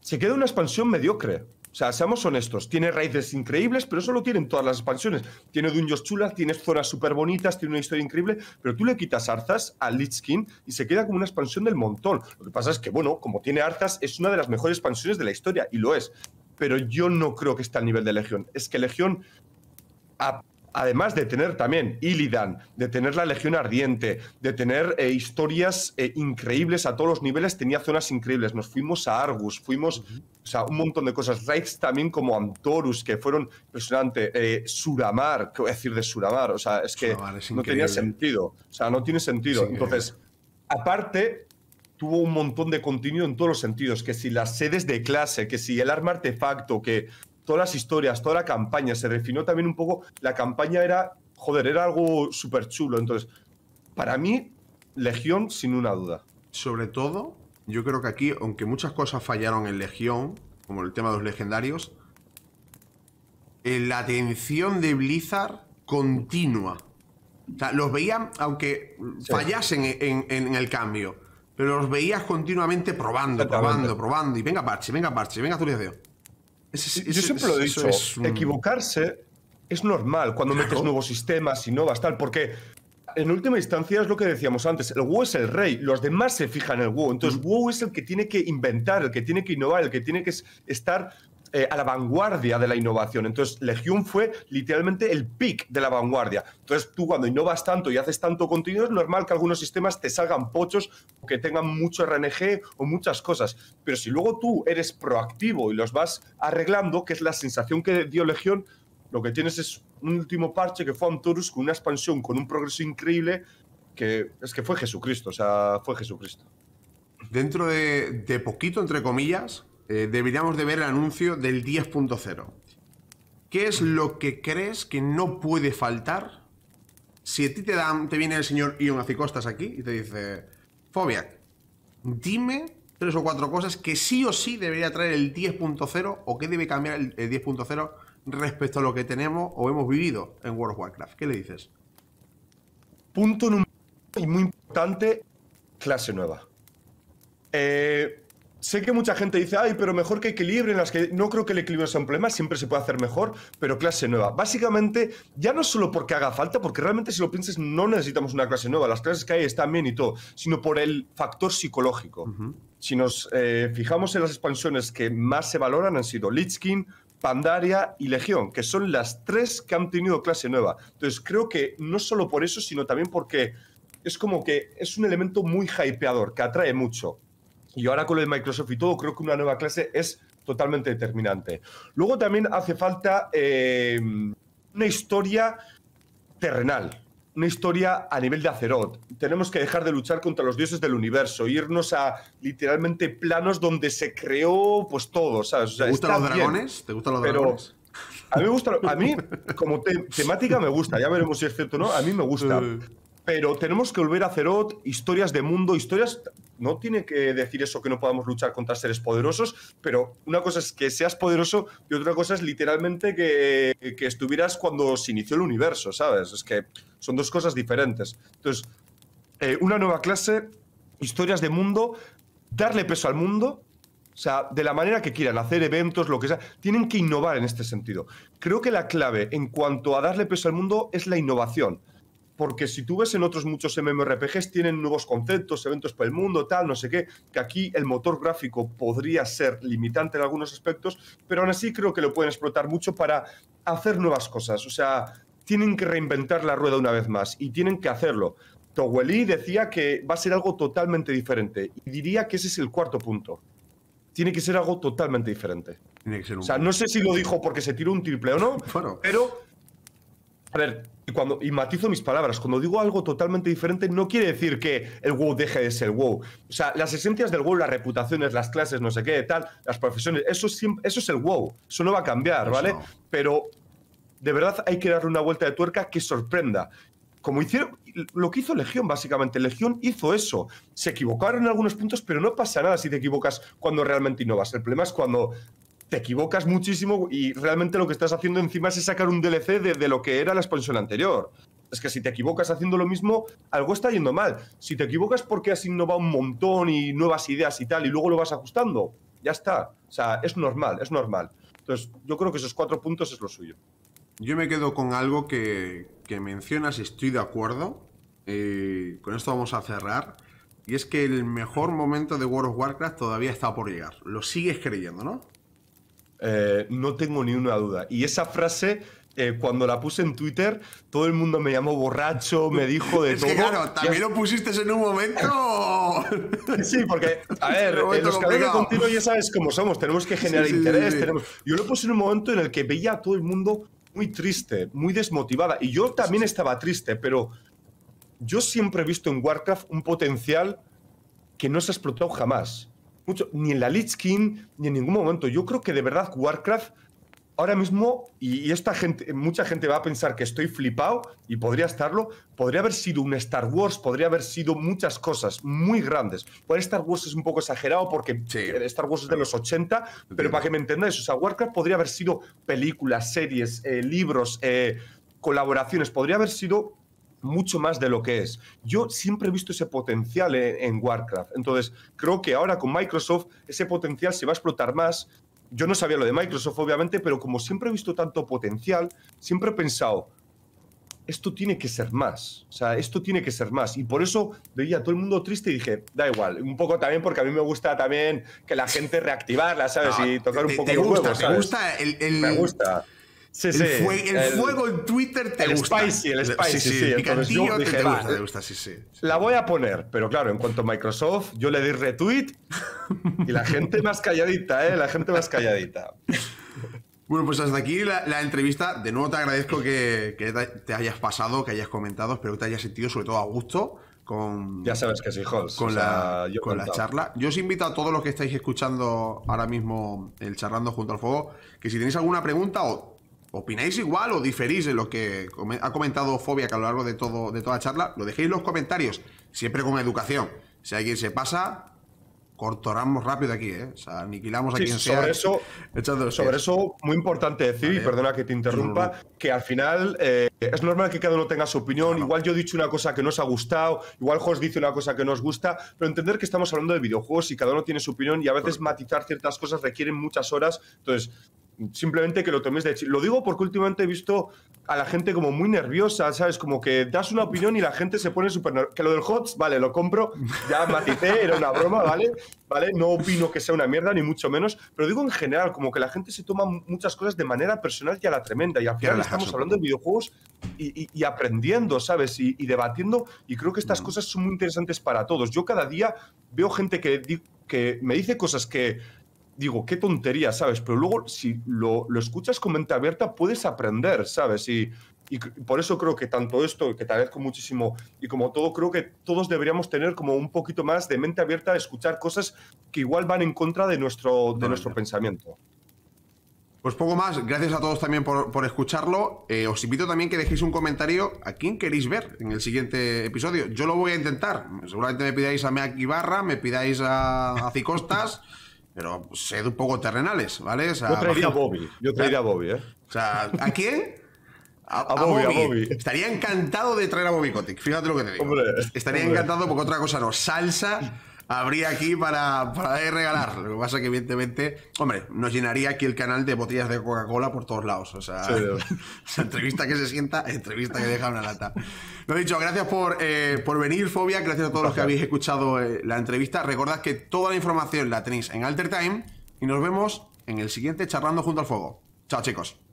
se queda una expansión mediocre. O sea, seamos honestos, tiene raíces increíbles, pero eso lo tienen todas las expansiones. Tiene duños chulas, tiene zonas súper bonitas, tiene una historia increíble, pero tú le quitas Arzas a Lichkin y se queda como una expansión del montón. Lo que pasa es que, bueno, como tiene Arzas, es una de las mejores expansiones de la historia, y lo es. Pero yo no creo que esté al nivel de Legión. Es que Legión, además de tener también Ilidan, de tener la Legión Ardiente, de tener eh, historias eh, increíbles a todos los niveles, tenía zonas increíbles. Nos fuimos a Argus, fuimos o sea, un montón de cosas. Raids también como Antorus, que fueron impresionante. Eh, Suramar, ¿qué voy a decir de Suramar? O sea, es que no tenía sentido. O sea, no tiene sentido. Entonces, aparte, tuvo un montón de contenido en todos los sentidos, que si las sedes de clase, que si el arma artefacto, que todas las historias, toda la campaña, se refinó también un poco, la campaña era, joder, era algo súper chulo, entonces, para mí, Legión sin una duda. Sobre todo, yo creo que aquí, aunque muchas cosas fallaron en Legión, como el tema de los legendarios, eh, la atención de Blizzard continua. O sea, los veían, aunque fallasen en, el cambio, pero los veías continuamente probando, probando, probando. Y venga parche, venga parche, venga actualización. Yo siempre lo he dicho, equivocarse es normal cuando metes nuevos sistemas y nuevas tal, porque en última instancia es lo que decíamos antes, el WoW es el rey, los demás se fijan en el WoW, entonces mm. WoW es el que tiene que inventar, el que tiene que innovar, el que tiene que estar eh, a la vanguardia de la innovación. Entonces, Legión fue literalmente el pic de la vanguardia. Entonces, tú cuando innovas tanto y haces tanto contenido, es normal que algunos sistemas te salgan pochos o que tengan mucho RNG o muchas cosas. Pero si luego tú eres proactivo y los vas arreglando, que es la sensación que dio Legión, lo que tienes es un último parche que fue Antorus con una expansión, con un progreso increíble, que es que fue Jesucristo, o sea, fue Jesucristo. Dentro de poquito, entre comillas, eh, deberíamos de ver el anuncio del 10.0. ¿Qué es lo que crees que no puede faltar? Si a ti te, dan, te viene el señor Ion Acicostas aquí y te dice, Fobia, dime tres o cuatro cosas que sí o sí debería traer el 10.0 o qué debe cambiar el, el 10.0 respecto a lo que tenemos o hemos vivido en World of Warcraft. ¿Qué le dices? Punto número y muy importante, clase nueva. Eh, Sé que mucha gente dice, ay, pero mejor que equilibren las que. No creo que el equilibrio sea un problema, siempre se puede hacer mejor, pero clase nueva. Básicamente, ya no solo porque haga falta, porque realmente si lo piensas, no necesitamos una clase nueva, las clases que hay están bien y todo, sino por el factor psicológico. Si nos eh, fijamos en las expansiones que más se valoran, han sido Lichkin, Pandaria y Legión, que son las tres que han tenido clase nueva. Entonces, creo que no solo por eso, sino también porque es como que es un elemento muy hypeador, que atrae mucho. Y ahora con de Microsoft y todo, creo que una nueva clase es totalmente determinante. Luego también hace falta eh, una historia terrenal, una historia a nivel de Azeroth. Tenemos que dejar de luchar contra los dioses del universo, irnos a literalmente planos donde se creó pues todo, ¿Te gustan los dragones? ¿Te gustan los dragones? A mí como temática me gusta, ya veremos si es cierto o no, a mí me gusta. Eh. Pero tenemos que volver a Azeroth, historias de mundo, historias no tiene que decir eso que no podamos luchar contra seres poderosos, pero una cosa es que seas poderoso y otra cosa es literalmente que, estuvieras cuando se inició el universo, ¿sabes? Es que son dos cosas diferentes. Entonces, eh, una nueva clase, historias de mundo, darle peso al mundo, o sea, de la manera que quieran, hacer eventos, lo que sea, tienen que innovar en este sentido. Creo que la clave en cuanto a darle peso al mundo es la innovación porque si tú ves en otros muchos MMORPGs tienen nuevos conceptos, eventos para el mundo, tal, no sé qué, que aquí el motor gráfico podría ser limitante en algunos aspectos, pero aún así creo que lo pueden explotar mucho para hacer nuevas cosas, o sea, tienen que reinventar la rueda una vez más y tienen que hacerlo. Toweli decía que va a ser algo totalmente diferente y diría que ese es el cuarto punto. Tiene que ser algo totalmente diferente. O sea, no sé si lo dijo porque se tiró un triple o no, pero a ver, y matizo mis palabras, cuando digo algo totalmente diferente no quiere decir que el WoW deje de ser WoW. O sea, las esencias del WoW, las reputaciones, las clases, no sé qué, tal, las profesiones, eso es, eso es el WoW, eso no va a cambiar, ¿vale? Pero de verdad hay que darle una vuelta de tuerca que sorprenda. Como hicieron, lo que hizo Legión, básicamente. Legión hizo eso. Se equivocaron en algunos puntos, pero no pasa nada si te equivocas cuando realmente innovas. El problema es cuando te equivocas muchísimo y realmente lo que estás haciendo encima es sacar un DLC de, lo que era la expansión anterior. Es que si te equivocas haciendo lo mismo, algo está yendo mal. Si te equivocas porque has innovado un montón y nuevas ideas y tal, y luego lo vas ajustando, ya está. O sea, es normal, es normal. Entonces, yo creo que esos cuatro puntos es lo suyo. Yo me quedo con algo que, mencionas y estoy de acuerdo. Eh, con esto vamos a cerrar. Y es que el mejor momento de World of Warcraft todavía está por llegar. Lo sigues creyendo, ¿no? Eh, no tengo ni una duda. Y esa frase eh, cuando la puse en Twitter, todo el mundo me llamó borracho, me dijo de [laughs] es Que claro, también lo pusiste en un momento. [laughs] sí, porque, a [laughs] ver, en los canales contigo ya sabes cómo somos, tenemos que generar interés. Yo lo puse en un momento en el que veía a todo el mundo muy triste, muy desmotivada. Y yo también estaba triste, pero yo siempre he visto en Warcraft un potencial que no se ha explotado jamás ni en la Lich King, ni en ningún momento. Yo creo que de verdad Warcraft ahora mismo, y, esta gente, mucha gente va a pensar que estoy flipado, y podría estarlo, podría haber sido un Star Wars, podría haber sido muchas cosas muy grandes. Bueno, Star Wars es un poco exagerado porque eh, Star Wars es de los 80, pero para que me entendáis, o sea, Warcraft podría haber sido películas, series, eh, libros, eh, colaboraciones, podría haber sido mucho más de lo que es. Yo siempre he visto ese potencial en, Warcraft. Entonces, creo que ahora con Microsoft ese potencial se va a explotar más. Yo no sabía lo de Microsoft, obviamente, pero como siempre he visto tanto potencial, siempre he pensado, esto tiene que ser más. O sea, esto tiene que ser más. Y por eso veía a todo el mundo triste y dije, da igual. Un poco también porque a mí me gusta también que la gente reactivarla, ¿sabes? y tocar un poco te, gusta, me gusta el... Me gusta. El, fuego en Twitter te el gusta. Spicy, el spicy, sí, sí. te, gusta, te eh, gusta, sí, sí. La voy a poner, pero claro, en cuanto a Microsoft, yo le di retweet y la gente más calladita, ¿eh? La gente más calladita. Bueno, pues hasta aquí la, entrevista. De nuevo te agradezco que, te hayas pasado, que hayas comentado, espero que te hayas sentido sobre todo a gusto con... Ya sabes que Con, la, con la, charla. Yo os invito a todos los que estáis escuchando ahora mismo el charlando junto al fuego, que si tenéis alguna pregunta o opináis igual o diferís de lo que ha comentado Fobia que a lo largo de, todo, de toda la charla, lo dejéis en los comentarios, siempre con educación. Si alguien se pasa, cortoramos rápido aquí, ¿eh? O sea, aniquilamos a quien sobre Eso, sobre eso, muy importante decir, y perdona que te interrumpa, que al final eh, es normal que cada uno tenga su opinión. Igual yo he dicho una cosa que no os ha gustado, igual Jos dice una cosa que no os gusta, pero entender que estamos hablando de videojuegos y cada uno tiene su opinión y a veces matizar ciertas cosas requieren muchas horas. Entonces, simplemente que lo tomes de Lo digo porque últimamente he visto a la gente como muy nerviosa, ¿sabes? Como que das una opinión y la gente se pone súper nerviosa. Que lo del HOTS, vale, lo compro, ya maticé, [laughs] era una broma, ¿vale? ¿vale? No opino que sea una mierda, ni mucho menos, pero digo en general, como que la gente se toma muchas cosas de manera personal y a la tremenda, y al final estamos hablando de videojuegos y, aprendiendo, ¿sabes? Y, debatiendo, y creo que estas mm. cosas son muy interesantes para todos. Yo cada día veo gente que, que me dice cosas que digo, qué tontería, ¿sabes? Pero luego, si lo, escuchas con mente abierta, puedes aprender, ¿sabes? Y, por eso creo que tanto esto, que te agradezco muchísimo, y como todo, creo que todos deberíamos tener como un poquito más de mente abierta a escuchar cosas que igual van en contra de nuestro, de nuestro pensamiento. Pues poco más, gracias a todos también por, escucharlo. Eh, os invito también que dejéis un comentario a quién queréis ver en el siguiente episodio. Yo lo voy a intentar. Seguramente me pidáis a Meak me pidáis a, a Cicostas. [laughs] pero sed un poco terrenales, ¿vale? yo traería a Bobby, yo traería a Bobby, ¿eh? O sea, ¿a quién? [laughs] A, Bobby, a, Bobby, Estaría encantado de traer a Bobby Kotick, fíjate lo que te digo. Estaría encantado porque otra cosa no. Salsa habría aquí para, regalar. Lo que pasa es que, evidentemente, hombre, nos llenaría aquí el canal de botellas de Coca-Cola por todos lados. O sea, [laughs] entrevista que se sienta, entrevista que deja una lata. Lo dicho, gracias por, eh, venir, Fobia. Gracias a todos los que habéis escuchado eh, la entrevista. Recordad que toda la información la tenéis en Alter Time y nos vemos en el siguiente Charlando Junto al Fuego. Chao, chicos.